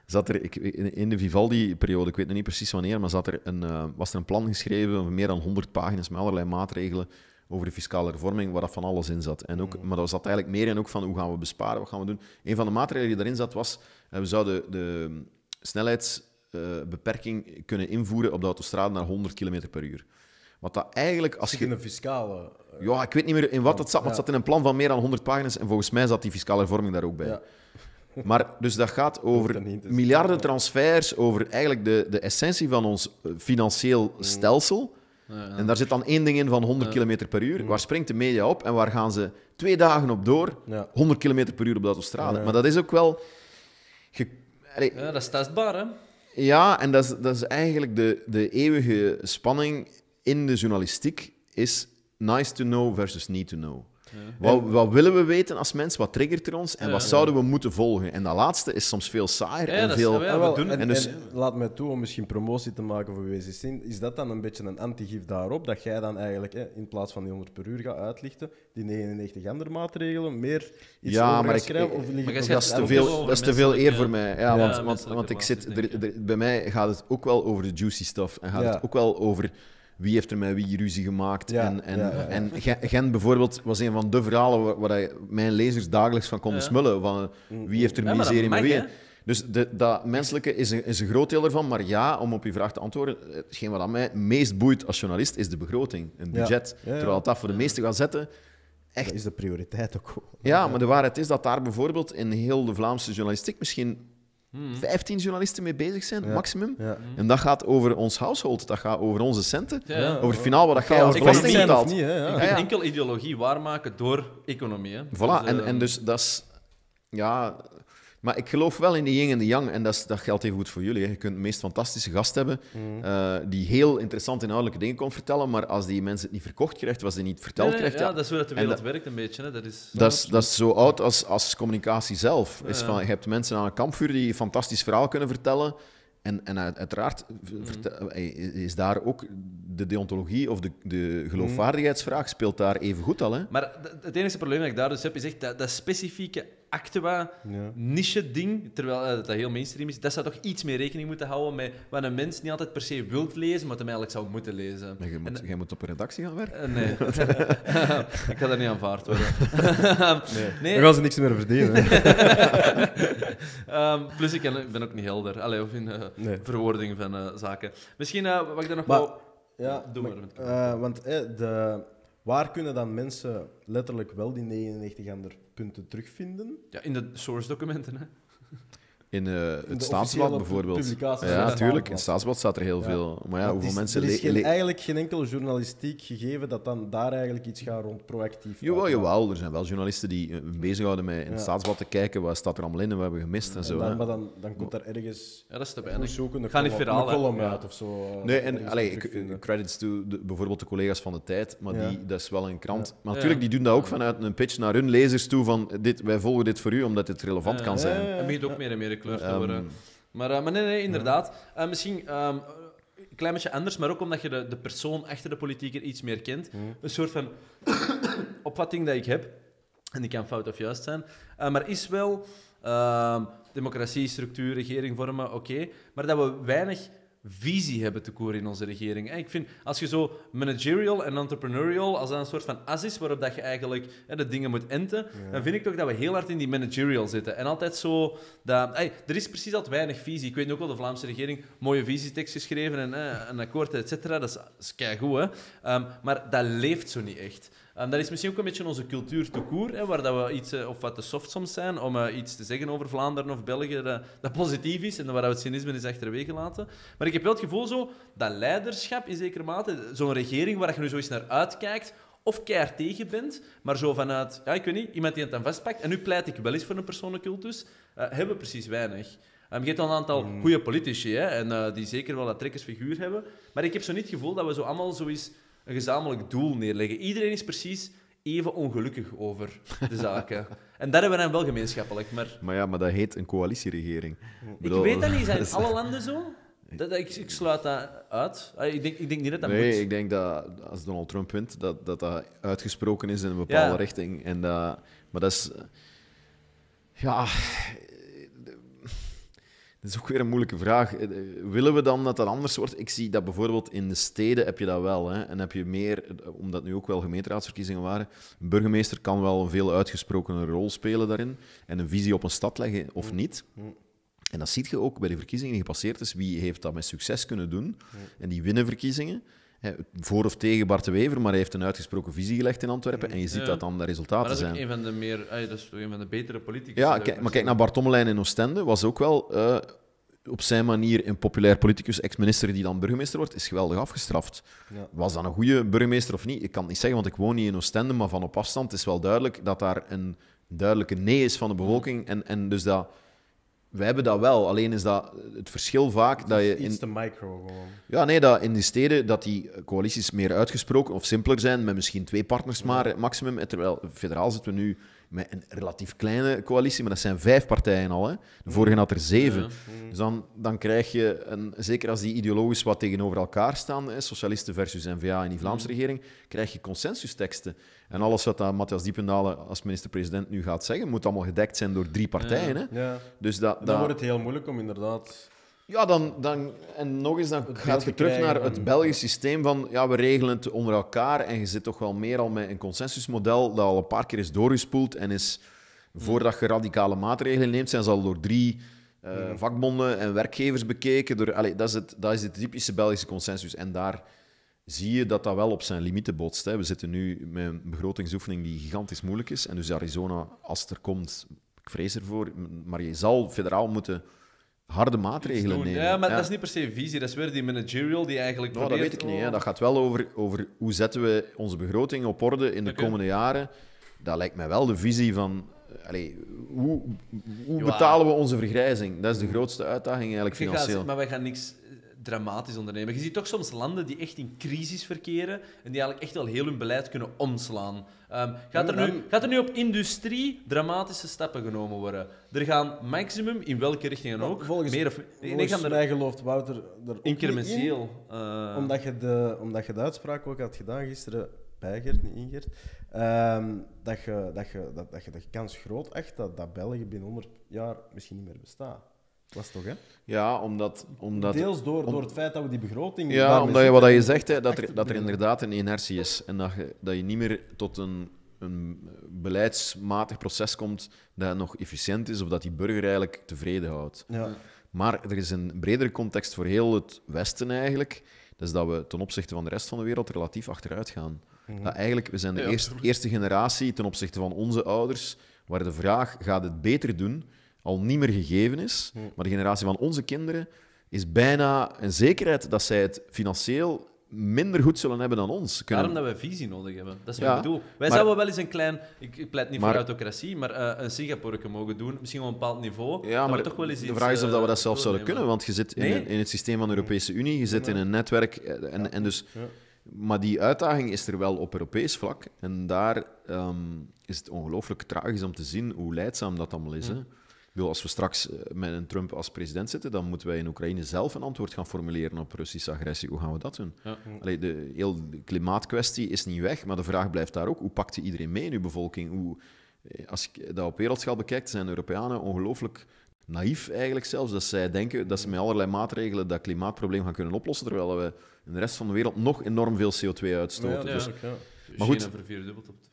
zat er, ik, in de Vivaldi-periode, ik weet nog niet precies wanneer, maar zat er een, eh, was er een plan geschreven van meer dan 100 pagina's met allerlei maatregelen over de fiscale hervorming, waar dat van alles in zat. En ook, mm. maar dat zat eigenlijk meer en ook van hoe gaan we besparen, wat gaan we doen. Een van de maatregelen die daarin zat was, eh, we zouden de eh, snelheidsbeperking kunnen invoeren op de autostrade naar 100 km per uur. Wat dat eigenlijk... Als je... in een fiscale... Ja, ik weet niet meer in wat dat zat, maar het zat in een plan van meer dan 100 pagina's. En volgens mij zat die fiscale hervorming daar ook bij. Ja. Maar dus dat gaat over dus- miljarden transfers, over eigenlijk de, de essentie van ons eh, financieel mm. stelsel. En daar zit dan één ding in van 100 km per uur. Mm. Waar springt de media op en waar gaan ze twee dagen op door? 100 km per uur op de autostrade. Maar dat is ook wel... Ja, dat is testbaar, hè? Ja, en dat is, dat is eigenlijk de, de eeuwige spanning in de journalistiek, is nice to know versus need to know. Wat, wat, willen we weten als mens? Wat triggert er ons? En wat zouden we moeten volgen? En dat laatste is soms veel saaier en veel... Ah, we doen. En, dus... laat mij toe om misschien promotie te maken voor w Is dat dan een beetje een antigif daarop? Dat jij dan eigenlijk hè, in plaats van die 100 per uur gaat uitlichten, die 99 andere maatregelen, meer iets ja, maar ik, schrijven? Of maar dat, is te veel, dat is te veel eer voor mij. Ja, want, want, want ik zit, bij mij gaat het ook wel over de juicy stuff. En gaat het ook wel over wie heeft er met wie ruzie gemaakt. en en, en Gent bijvoorbeeld was een van de verhalen waar, mijn lezers dagelijks van konden smullen. Van, mm. wie heeft er miserie met wie. Dus de, dat menselijke is een, is een groot deel ervan. Maar ja, om op je vraag te antwoorden, hetgeen wat mij meest boeit als journalist is de begroting, een budget. Terwijl dat voor de meeste gazetten echt... Dat is de prioriteit ook. Ja, maar de waarheid is dat daar bijvoorbeeld in heel de Vlaamse journalistiek misschien 15 hmm. journalisten mee bezig zijn, maximum. Hmm. En dat gaat over ons household, dat gaat over onze centen, over het finaal wat jij als belasting betaalt. Niet, Je enkel ideologie waarmaken door economie. Voilà, dus, en, eh, en dus dat is... Ja, maar ik geloof wel in de yin en de yang. En dat, dat geldt even goed voor jullie. Je kunt de meest fantastische gast hebben. Mm. Eh, die heel interessante inhoudelijke dingen kon vertellen. Maar als die mensen het niet verkocht krijgt, was ze niet verteld krijgt. Ja, dat is hoe dat de wereld werkt een beetje. Hè. Dat, is, dat, is, dat is zo oud als, als communicatie zelf. Is van, je hebt mensen aan een kampvuur die een fantastisch verhaal kunnen vertellen. En, en uiteraard mm. eh, is daar ook de deontologie of de, de mm. geloofwaardigheidsvraag speelt daar even goed al. Hè? Maar het enige probleem dat ik daar dus heb, is echt dat, dat specifieke actua-niche-ding, terwijl eh, dat heel mainstream is, dat zou toch iets meer rekening moeten houden met wat een mens niet altijd per se wilt lezen, maar hem eigenlijk zou moeten lezen. Maar jij moet, moet op een redactie gaan werken? Eh, nee. ik ga dat niet aanvaard worden. nee. nee. gaan ze niks meer verdienen. Ehm, plus, ik ben ook niet helder. Allee, of in uh, verwoording van zaken. Misschien wat ik daar nog wel... Ja, doe maar. want de... Waar kunnen dan mensen letterlijk wel die 99 ander punten terugvinden. Ja, in de source documenten, hè? In eh, het Staatsblad bijvoorbeeld. Ja, natuurlijk. In het Staatsblad staat er heel veel. Maar ja, hoeveel is, mensen Er is eigenlijk geen enkel journalistiek gegeven dat dan daar eigenlijk iets gaat rond proactief. Jawel, jawel. Er zijn wel journalisten die eh, bezighouden met in het Staatsblad te kijken wat staat er allemaal in en wat hebben we gemist en, zo. Dan, maar dan, dan komt er ergens. Ja, dat is te weinig. Zoeken, Gaan column, niet verhalen, uit of zo. Eh, nee, en allee, credits to bijvoorbeeld de collega's van de tijd, maar die, dat is wel een krant. Maar natuurlijk, die doen dat ook vanuit een pitch naar hun lezers toe van dit, wij volgen dit voor u omdat dit relevant kan zijn. En begint ook meer en meer worden. Ehm, maar, eh, maar nee, nee, inderdaad. Eh, misschien ehm, een klein beetje anders, maar ook omdat je de, de persoon achter de politieker iets meer kent. Een soort van opvatting dat ik heb, en die kan fout of juist zijn, eh, maar is wel ehm, democratie, structuur, regering vormen, oké. maar dat we weinig visie hebben te koeren in onze regering. En ik vind, als je zo managerial en entrepreneurial, als dat een soort van as is waarop dat je eigenlijk hè, de dingen moet enten, dan vind ik toch dat we heel hard in die managerial zitten. En altijd zo... Dat, hey, er is precies altijd weinig visie. Ik weet ook wel, de Vlaamse regering, mooie visietekst geschreven en een akkoord, et cetera. Dat is, dat is hè. Ehm, maar dat leeft zo niet echt. En dat is misschien ook een beetje onze cultuur te koer, waar dat we iets, eh, of wat te soft soms zijn, om eh, iets te zeggen over Vlaanderen of België dat, eh, dat positief is en waar we het cynisme is achterwege laten. Maar ik heb wel het gevoel zo, dat leiderschap in zekere mate, zo'n regering waar je nu zo eens naar uitkijkt, of keihard tegen bent, maar zo vanuit, ja, ik weet niet, iemand die het dan vastpakt. En nu pleit ik wel eens voor een personencultus, uh, hebben we precies weinig. Um, je hebt al een aantal hmm. goede politici, hè, en die zeker wel dat trekkersfiguur hebben. Maar ik heb zo niet het gevoel dat we zo allemaal zo een gezamenlijk doel neerleggen. Iedereen is precies even ongelukkig over de zaken. en daar hebben we dan wel gemeenschappelijk. Maar, maar ja, maar dat heet een coalitieregering. Ik, weet dat niet. Zijn alle landen zo? Dat, ik, ik, sluit dat uit. Ah, ik denk, ik denk niet dat dat nee, Nee, ik denk dat als Donald Trump wint, dat dat, dat uitgesproken is in een bepaalde richting. En dat, maar dat is... Ja, dat is ook weer een moeilijke vraag. Eh, willen we dan dat dat anders wordt? Ik zie dat bijvoorbeeld in de steden heb je dat wel. Hè? En heb je meer, eh, omdat nu ook wel gemeenteraadsverkiezingen waren, een burgemeester kan wel een veel uitgesproken rol spelen daarin en een visie op een stad leggen of mm. niet. Mm. En dat zie je ook bij de verkiezingen die gepasseerd is. Wie heeft dat met succes kunnen doen? Mm. En die winnen verkiezingen voor of tegen Bart de Wever, maar hij heeft een uitgesproken visie gelegd in Antwerpen. En je ziet dat dan de resultaten maar dat is zijn. Een van de meer, dat is een van de betere politici. Ja, kijk, maar kijk naar Bart Tommelijn in Oostende, was ook wel eh, op zijn manier een populair politicus, ex-minister die dan burgemeester wordt, is geweldig afgestraft. Was dat een goede burgemeester of niet? Ik kan het niet zeggen, want ik woon niet in Oostende, maar van op afstand is wel duidelijk dat daar een duidelijke nee is van de bevolking. En, en dus dat we hebben dat wel, alleen is dat het verschil vaak dat je... In, te micro gewoon. Ja, nee, dat in die steden dat die coalities meer uitgesproken of simpeler zijn, met misschien twee partners maar eh, maximum. Eh, terwijl federaal zitten we nu met een relatief kleine coalitie, maar dat zijn vijf partijen al. Hè. De vorige mm. had er zeven. Mm. Dus dan, dan krijg je, een, zeker als die ideologisch wat tegenover elkaar staan, hè, socialisten versus N-VA en die Vlaamse mm. regering, krijg je consensusteksten. En alles wat Matthias Diependalen als minister-president nu gaat zeggen, moet allemaal gedekt zijn door drie partijen. Hè? Ja. Dus dat, dat... Dan wordt het heel moeilijk om inderdaad... Ja, dan, dan, en nog eens, dan gaat je terug naar het Belgisch systeem van ja, we regelen het onder elkaar en je zit toch wel meer al met een consensusmodel dat al een paar keer is doorgespoeld en is, voordat je radicale maatregelen neemt, zijn ze al door drie eh, vakbonden en werkgevers bekeken. Door, allez, dat, is het, dat is het typische Belgische consensus en daar zie je dat dat wel op zijn limieten botst. Hè. We zitten nu met een begrotingsoefening die gigantisch moeilijk is. En dus Arizona, als het er komt, ik vrees ervoor, maar je zal federaal moeten harde maatregelen nemen. Ja, maar dat is niet per se visie, dat is weer die managerial die eigenlijk. Nou, dat weet ik niet. Hè. Oh. Dat gaat wel over, over hoe zetten we onze begroting op orde in de komende jaren. Dat lijkt mij wel de visie van. Allee, hoe, hoe betalen we onze vergrijzing? Dat is de grootste uitdaging eigenlijk financieel. maar wij gaan niks dramatisch ondernemen. Je ziet toch soms landen die echt in crisis verkeren en die eigenlijk echt al heel hun beleid kunnen omslaan. Um, gaat, er nu, gaat er nu op industrie dramatische stappen genomen worden? Er gaan maximum, in welke richting dan ook, volgens, meer of nee, volgens mij gelooft Wouter er eh. omdat, je de, omdat je de uitspraak ook had gedaan gisteren bij Gert, niet ingert, ehm, dat, je, dat, je, dat, dat je de kans groot acht dat, dat België binnen 100 jaar misschien niet meer bestaat. Was toch, hè? Ja, omdat... omdat Deels door, door het feit dat we die begroting... Ja, omdat je, wat je zegt, hè, dat, er, dat er inderdaad een inertie is. En dat je, dat je niet meer tot een, een beleidsmatig proces komt dat nog efficiënt is of dat die burger eigenlijk tevreden houdt. Ja. Maar er is een bredere context voor heel het Westen eigenlijk. Dat is dat we ten opzichte van de rest van de wereld relatief achteruit gaan. Mhm. dat eigenlijk, we zijn de eerste, eerste generatie ten opzichte van onze ouders, waar de vraag, gaat het beter doen? al niet meer gegeven is. Maar de generatie van onze kinderen is bijna een zekerheid dat zij het financieel minder goed zullen hebben dan ons. Kunnen... Daarom dat we visie nodig hebben. Dat is wat bedoel. Wij zouden wel eens een klein... Ik, pleit niet voor autocratie, maar eh, een Singapore mogen doen. Misschien op een bepaald niveau. maar toch wel eens de vraag is of dat we dat eh, zelf zouden kunnen. Want je zit in, het systeem van de Europese Unie, je zit in een netwerk. Eh, en, en dus... Maar die uitdaging is er wel op Europees vlak. En daar ehm, is het ongelooflijk tragisch om te zien hoe leidzaam dat allemaal is. Hè? bedoel, als we straks eh, met een Trump als president zitten, dan moeten wij in Oekraïne zelf een antwoord gaan formuleren op Russische agressie. Hoe gaan we dat doen? Ja. de hele klimaatkwestie is niet weg, maar de vraag blijft daar ook. Hoe pakt je iedereen mee in bevolking? Hoe, eh, als je dat op wereldschaal bekijkt, zijn Europeanen ongelooflijk naïef eigenlijk zelfs, dat zij denken dat ze met allerlei maatregelen dat klimaatprobleem gaan kunnen oplossen, terwijl we in de rest van de wereld nog enorm veel CO2 uitstoten. Ja, ja, dus maar goed. op de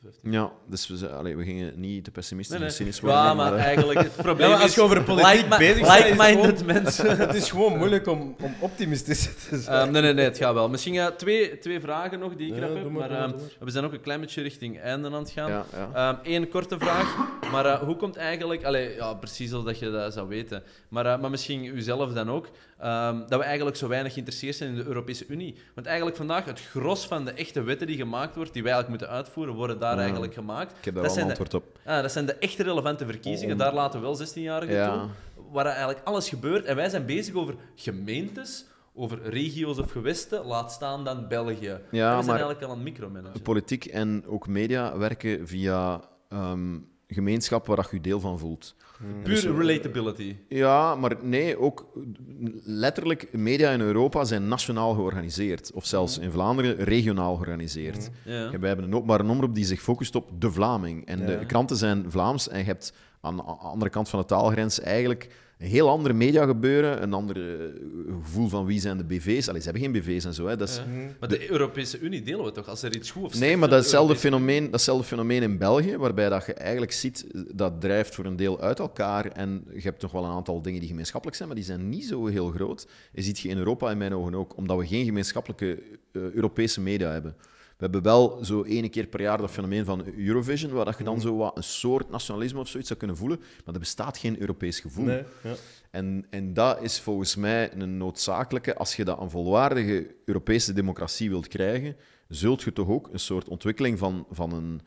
15. Ja, dus we, allee, we gingen niet te pessimistisch nee, nee. cynisch worden. Eh, ja, maar, eigenlijk het probleem ja, als je over politiek like bezig like-minded mensen. het is gewoon moeilijk om, om optimistisch te zijn. Eh, nee, nee, nee, het gaat wel. Misschien uh, twee, twee vragen nog die ik heb, ehm, maar, we zijn ook een klein beetje richting einde aan het gaan. Ja, Eén ehm, korte vraag, maar hoe komt eigenlijk, allee, ja, precies als dat je dat zou weten, maar, maar misschien uzelf dan ook. Ehm, dat we eigenlijk zo weinig geïnteresseerd zijn in de Europese Unie. Want eigenlijk vandaag, het gros van de echte wetten die gemaakt wordt, die wij eigenlijk moeten uitvoeren, worden daar mm. eigenlijk gemaakt. Ik heb daar dat wel een antwoord op. Ah, dat zijn de echte relevante verkiezingen. Mm. Daar laten we wel 16-jarigen ja. toe. Waar eigenlijk alles gebeurt. En wij zijn bezig over gemeentes, over regio's of gewesten, laat staan dan België. Ja, we zijn eigenlijk al een micromanager. Politiek en ook media werken via ehm, gemeenschap waar je deel van voelt. Hmm. Puur dus, eh, relatability. Ja, maar nee, ook letterlijk, media in Europa zijn nationaal georganiseerd. Of zelfs hmm. in Vlaanderen regionaal georganiseerd. Hmm. Ja. We hebben een openbare omroep die zich focust op de Vlaming. En de kranten zijn Vlaams en je hebt aan de andere kant van de taalgrens eigenlijk heel andere media gebeuren, een ander eh, gevoel van wie zijn de BV's. Allee, ze hebben geen BV's en zo. Hè. Dat is, mhm. Maar de, Europese Unie delen we toch, als er iets goed of Nee, maar dat fenomeen, datzelfde fenomeen in België, waarbij dat je eigenlijk ziet, dat drijft voor een deel uit elkaar. En je hebt toch wel een aantal dingen die gemeenschappelijk zijn, maar die zijn niet zo heel groot. Je ziet je in Europa in mijn ogen ook, omdat we geen gemeenschappelijke eh, Europese media hebben we hebben wel zo ene keer per jaar dat fenomeen van Eurovision, waar dat je dan mm. zo wat een soort nationalisme of zoiets zou kunnen voelen, maar er bestaat geen Europees gevoel. Nee, ja. en, en dat is volgens mij een noodzakelijke. Als je dat een volwaardige Europese democratie wilt krijgen, zult je toch ook een soort ontwikkeling van, van een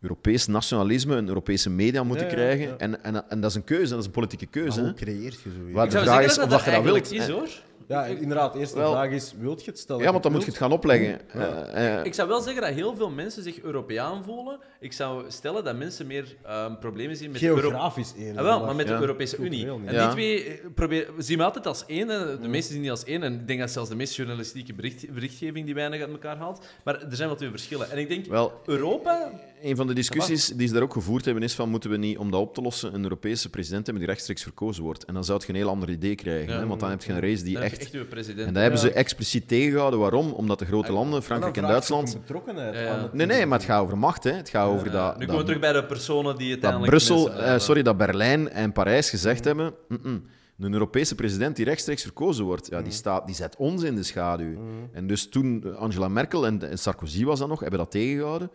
Europees nationalisme, een Europese media moeten krijgen. En, en, en dat is een keuze, dat is een politieke keuze. Maar hoe je zo? de vraag is of dat, je dat wilt. Is, hoor. Ja, inderdaad. De eerste vraag is, wilt je het stellen? Ja, want dan moet je het gaan opleggen. Eh, eh. Ik zou wel zeggen dat heel veel mensen zich Europeaan voelen. Ik zou stellen dat mensen meer ehm, problemen zien met... Geografisch ah, Euro wel, maar met de Europese Unie. En die twee eh, zien we altijd als één. De mm. meesten zien die als één. En ik denk dat zelfs de meest journalistieke bericht, berichtgeving die weinig uit elkaar haalt. Maar er zijn wel twee verschillen. En ik denk, Europa een van de discussies die ze daar ook gevoerd hebben is van moeten we niet, om dat op te lossen, een Europese president hebben die rechtstreeks verkozen wordt. En dan zou je een heel ander idee krijgen, hè? want dan heb je een race die echt... En daar hebben ze expliciet tegengehouden. Waarom? Omdat de grote landen, Frankrijk en, Duitsland... Ja. Nee, nee, maar het gaat over macht. Hè. Het gaat over dat... Nu komen we terug bij de personen die het dat Brussel, eh, Sorry, dat Berlijn en Parijs gezegd hebben... Mm, mm een Europese president die rechtstreeks verkozen wordt, ja, die, mm. staat, die zet ons in de schaduw. Mm. En dus toen Angela Merkel en, en, Sarkozy was dat nog, hebben dat tegengehouden.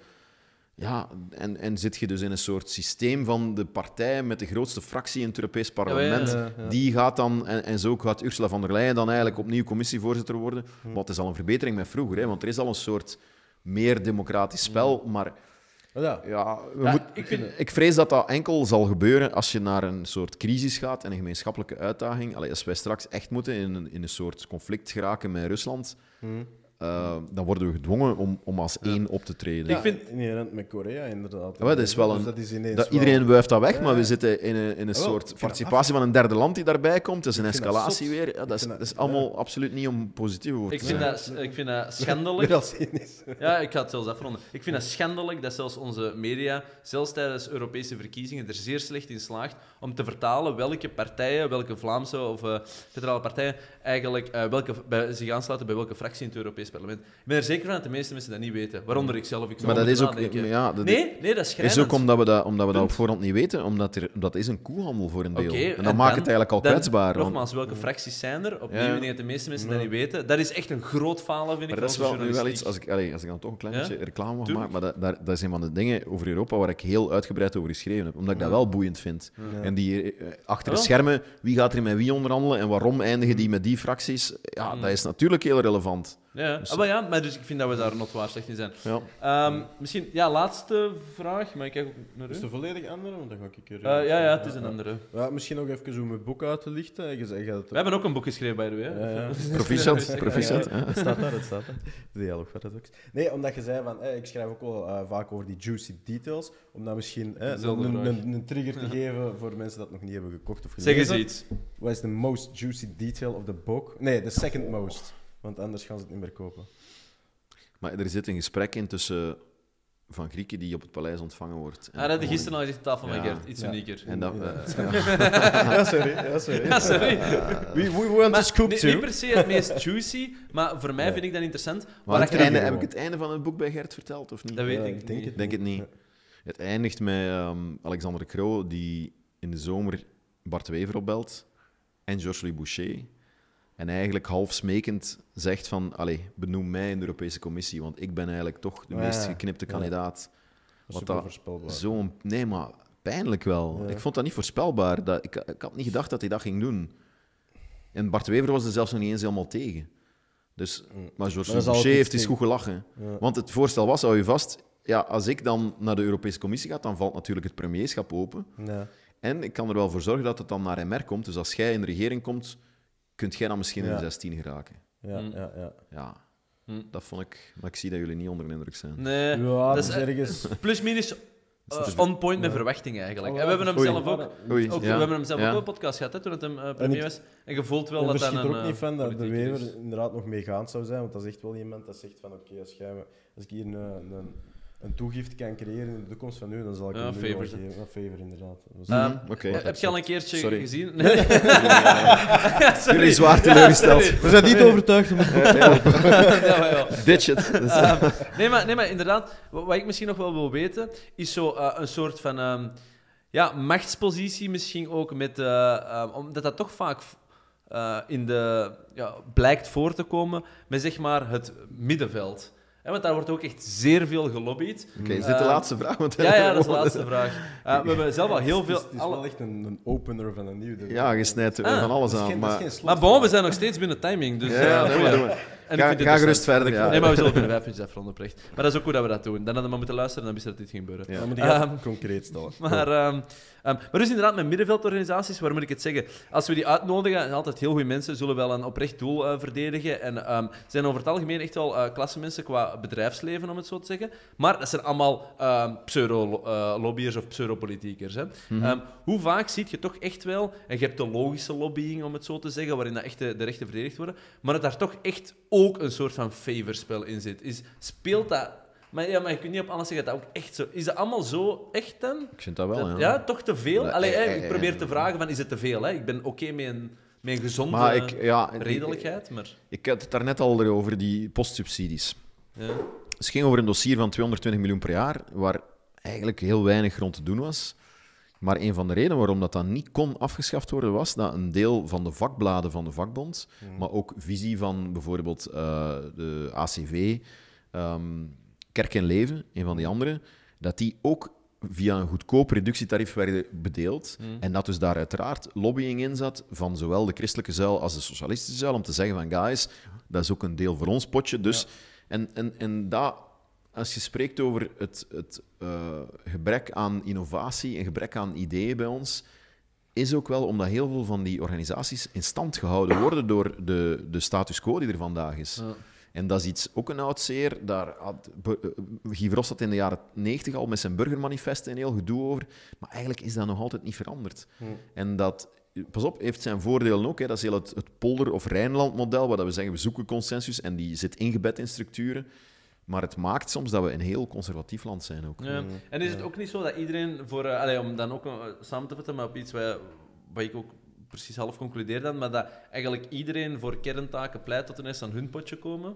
Ja, en, en zit je dus in een soort systeem van de partij met de grootste fractie in het Europees Parlement. die gaat dan, en, en, zo gaat Ursula von der Leyen dan eigenlijk opnieuw commissievoorzitter worden. Wat is al een verbetering met vroeger, hè? want er is al een soort meer democratisch spel. Maar ja. ja, we moet, ik, ik, vrees dat dat enkel zal gebeuren als je naar een soort crisis gaat en een gemeenschappelijke uitdaging. Allee, als wij straks echt moeten in een, in een soort conflict geraken met Rusland, hm. Ehm, dan worden we gedwongen om, om als één op te treden. ik vind met Korea inderdaad. Ja, dat is wel een, dat is dat, iedereen wuift dat weg, maar we zitten in een, in een ah, soort participatie van een derde land die daarbij komt. Dat is een escalatie weer. dat, is, dat is allemaal absoluut niet om positief over te zijn. Ik vind dat, ik vind dat schandelijk. Ja, ik ga het zelfs afronden. Ik vind dat schandelijk dat zelfs onze media, zelfs tijdens Europese verkiezingen, er zeer slecht in slaagt om te vertalen welke partijen, welke Vlaamse of uh, federale partijen, eigenlijk eh, welke, bij, zich aansluiten bij welke fractie in het Europees parlement. Ik ben er zeker van dat de meeste mensen dat niet weten, waaronder ik zelf. Ik maar dat is ook... Ja, nee, nee, dat is is ook omdat we dat, omdat we dat op voorhand niet weten, omdat er, dat is een koehandel voor een deel. en dat maakt het eigenlijk al kwetsbaar. nogmaals, welke fracties zijn er? Opnieuw, ja. dat de meeste mensen dat niet weten. Dat is echt een groot falen, vind ik. Maar dat is wel, nu wel iets... Als ik, allez, als ik dan toch een klein beetje reclame mag maken, maar dat, dat, is een van de dingen over Europa waar ik heel uitgebreid over geschreven heb, omdat ik dat wel boeiend vind. En die eh, achter de oh. schermen, wie gaat er met wie onderhandelen en waarom eindigen die met die fracties? Ja, hmm. dat is natuurlijk heel relevant. Ja, maar dus, ah, ja, maar dus ik vind dat we daar nog waar slecht in zijn. Ja. Ehm, misschien, ja, laatste vraag, maar ik kijk ook naar u. Is het een volledig andere? Want dan ga ik er... Uh, eh, eh, ja, ja, het is een andere. Ja, misschien nog even om mijn boek uit te lichten. Je zei, We hebben ook een boek geschreven, by the way. Ja, Proficiat, Het staat daar, het staat daar. De dialoog Nee, omdat je zei van, ik schrijf ook wel eh, vaak over die juicy details, om dan misschien een, een, trigger te geven voor mensen dat nog niet hebben gekocht of gelezen. Zeg eens iets. Wat is de most juicy detail of the book? Nee, the second most want anders gaan ze het niet meer kopen. Maar er zit een gesprek in tussen van Grieken die op het paleis ontvangen wordt. Hij ah, dat had gisteren al gezegd op tafel van Gert. Iets unieker. En dat, eh, ja. sorry. Ja, sorry. Ja, sorry. we, we want to scoop too. Niet per se het meest juicy, maar voor mij vind ik dat interessant. Maar einde, heb ik het einde van het boek bij Gert verteld, of niet? Dat weet ik denk niet. denk het niet. Het eindigt met um, Alexander Kroo, die in de zomer Bart Wever opbelt en Georges Boucher. En eigenlijk half smekend zegt van, allee, benoem mij in de Europese Commissie, want ik ben eigenlijk toch de meest geknipte kandidaat. Wat dat zo, Nee, maar pijnlijk wel. Ik vond dat niet voorspelbaar. Dat, ik, ik had niet gedacht dat hij dat ging doen. En Bart Wever was er zelfs nog niet eens helemaal tegen. Dus, mm. maar Georges Boucher heeft eens goed gelachen. Want het voorstel was, hou je vast, ja, als ik dan naar de Europese Commissie ga, dan valt natuurlijk het premierschap open. Ja. En ik kan er wel voor zorgen dat het dan naar MR komt. Dus als jij in de regering komt, kunt jij dan misschien in de 16 geraken. Mm. Ja, ja, ja. ja. Mm. Dat vond ik, maar ik zie dat jullie niet onder de indruk zijn. Nee, dat is eh, ergens. Plus minus eh, dus on point met verwachting eigenlijk. Oh, en eh, we hebben hem zelf ook, we hebben hem zelf ook een podcast gehad toen het hem uh, premier was. En je voelt wel dat dat een. ook niet van dat de Wever inderdaad nog meegaand zou zijn, want dat is echt wel iemand dat zegt van oké, okay, als, als ik hier een, een een toegift kan creëren in de toekomst van nu, dan zal ik ah, hem uh, een geven. Een ah, favor, inderdaad. Hm, ehm, eh, heb je al een keertje gezien? Nee. Eh, sorry. Jullie zwaar teleurgesteld. Ja, We zijn niet overtuigd. Om... ja, ja. Ditch ehm, nee, maar, nee, maar inderdaad, wat ik misschien nog wel wil weten, is zo eh, een soort van... Ehm, ja, machtspositie misschien ook, met, omdat dat toch vaak in de, ja, blijkt voor te komen met zeg maar, het middenveld want daar wordt ook echt zeer veel gelobbyd. Oké, okay, is dit de eh, laatste vraag? Want ja, ja, dat is de laatste vraag. Eh, we hebben zelf al heel veel... Het is, wel echt een, een opener van een nieuwe... Ja, je snijdt ah. van alles aan. Geen, maar... maar bon, we zijn nog steeds binnen timing. Dus, ja, ja, eh, doen. En ga, ga dus gerust verder. Nee, maar we zullen kunnen vijf van afronden, oprecht. Maar dat is ook goed dat we dat doen. Dan hadden we maar moeten luisteren en dan wist dat dit ging gebeuren. Ja, ehm, concreet stellen. Maar, um, um, maar dus inderdaad, met middenveldorganisaties, waar moet ik het zeggen? Als we die uitnodigen, zijn altijd heel goede mensen, zullen wel een oprecht doel eh, verdedigen. En zijn over het algemeen echt wel uh, eh, klasse mensen qua bedrijfsleven, om het zo te zeggen. Maar dat zijn allemaal pseudo-lobbyers eh, of pseudopolitiekers. Hè. Mhm. hoe vaak zie je toch echt wel, en je hebt de logische lobbying, om het zo te zeggen, waarin dat echt de, rechten verdedigd worden, maar het daar toch echt over ook een soort van favorspel in zit. Is, speelt dat... Maar, ja, maar je kunt niet op alles zeggen dat dat ook echt zo... Is dat allemaal zo echt dan? Ik vind dat wel, ja. ja. toch te veel? alleen ik probeer te vragen van, is het te veel? Hè? Ik ben oké met een mijn gezonde maar redelijkheid. Maar... Ik, had het daarnet al over die postsubsidies. Ja. Het ging over een dossier van 220 miljoen per jaar, waar eigenlijk heel weinig rond te doen was. Maar een van de redenen waarom dat dan niet kon afgeschaft worden, was dat een deel van de vakbladen van de vakbond, hmm. maar ook visie van bijvoorbeeld eh, de ACV, ehm, Kerk en Leven, een van die andere, dat die ook via een goedkoop reductietarief werden bedeeld. Hmm. En dat dus daar uiteraard lobbying in zat van zowel de christelijke zuil als de socialistische zuil, om te zeggen van guys, dat is ook een deel voor ons potje. Dus, En, en, en dat als je spreekt over het, het eh, gebrek aan innovatie en gebrek aan ideeën bij ons, is ook wel omdat heel veel van die organisaties in stand gehouden worden door de, de status quo die er vandaag is. En dat is iets, ook een oud zeer. Daar had eh, Guy dat in de jaren 90 al met zijn burgermanifest een heel gedoe over. Maar eigenlijk is dat nog altijd niet veranderd. En dat, pas op, heeft zijn voordelen ook. Hè. Dat is heel het, polder- of Rijnland-model, waar we zeggen we zoeken consensus en die zit ingebed in structuren. Maar het maakt soms dat we een heel conservatief land zijn ook. Ja. Mm. En is het ook niet zo dat iedereen voor, eh, om dan ook eh, samen te vatten, maar op iets wat, ik ook precies half concludeer dan, maar dat eigenlijk iedereen voor kerntaken pleit tot een eens aan hun potje komen?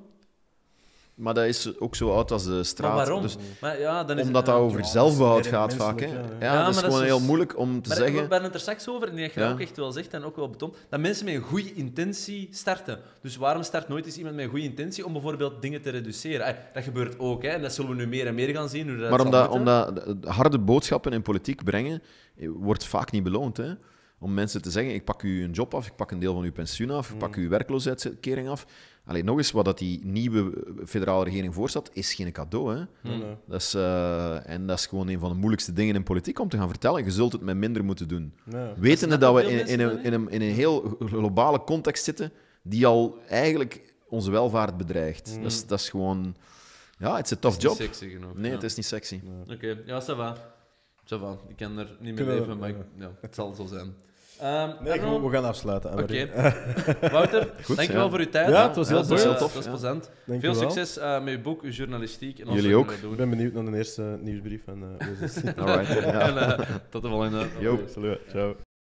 Maar dat is ook zo oud als de straat. waarom? Dus, omdat het, dat over zelfbehoud gaat vaak. Hè. Ja, dat is gewoon heel dus- moeilijk om te maar zeggen. Ik ben het er seks over, en dat je ook echt wel zegt, en ook wel betoond, dat mensen met een goede intentie starten. Dus waarom start nooit eens iemand met een goede intentie om bijvoorbeeld dingen te reduceren? dat gebeurt ook, hè, en dat zullen we nu meer en meer gaan zien. Hoe maar omdat, harde boodschappen in politiek brengen, eh, wordt vaak niet beloond. Hè om mensen te zeggen: ik pak u een job af, ik pak een deel van uw pensioen af, ik pak mm. uw werkloosheidskering af. Alleen nog eens, wat dat die nieuwe federale regering voorstelt, is geen cadeau. Hè? Dat is, eh, en dat is gewoon een van de moeilijkste dingen in politiek om te gaan vertellen. Je zult het met minder moeten doen. Wetende dat, we in, in, een, in, een, in een heel globale context zitten die al eigenlijk onze welvaart bedreigt. Mm. Dat, is, dat is gewoon... Ja, het is een tough job. sexy genoeg. Nee, het is niet sexy. Oké, ja, Sava, Sava, Ik kan er niet meer leven, maar ja, het zal zo zijn. Um, nee, we gaan afsluiten. Oké. Wouter, dankjewel ja. voor uw tijd. Ja, het was heel heel tof. het was plezant. Veel succes uh, met je boek, uw journalistiek. En Jullie ook. Doen. Ik ben benieuwd naar de eerste nieuwsbrief. Eh, en, uh, eh, en uh, tot de volgende. Yo, salut. Ciao.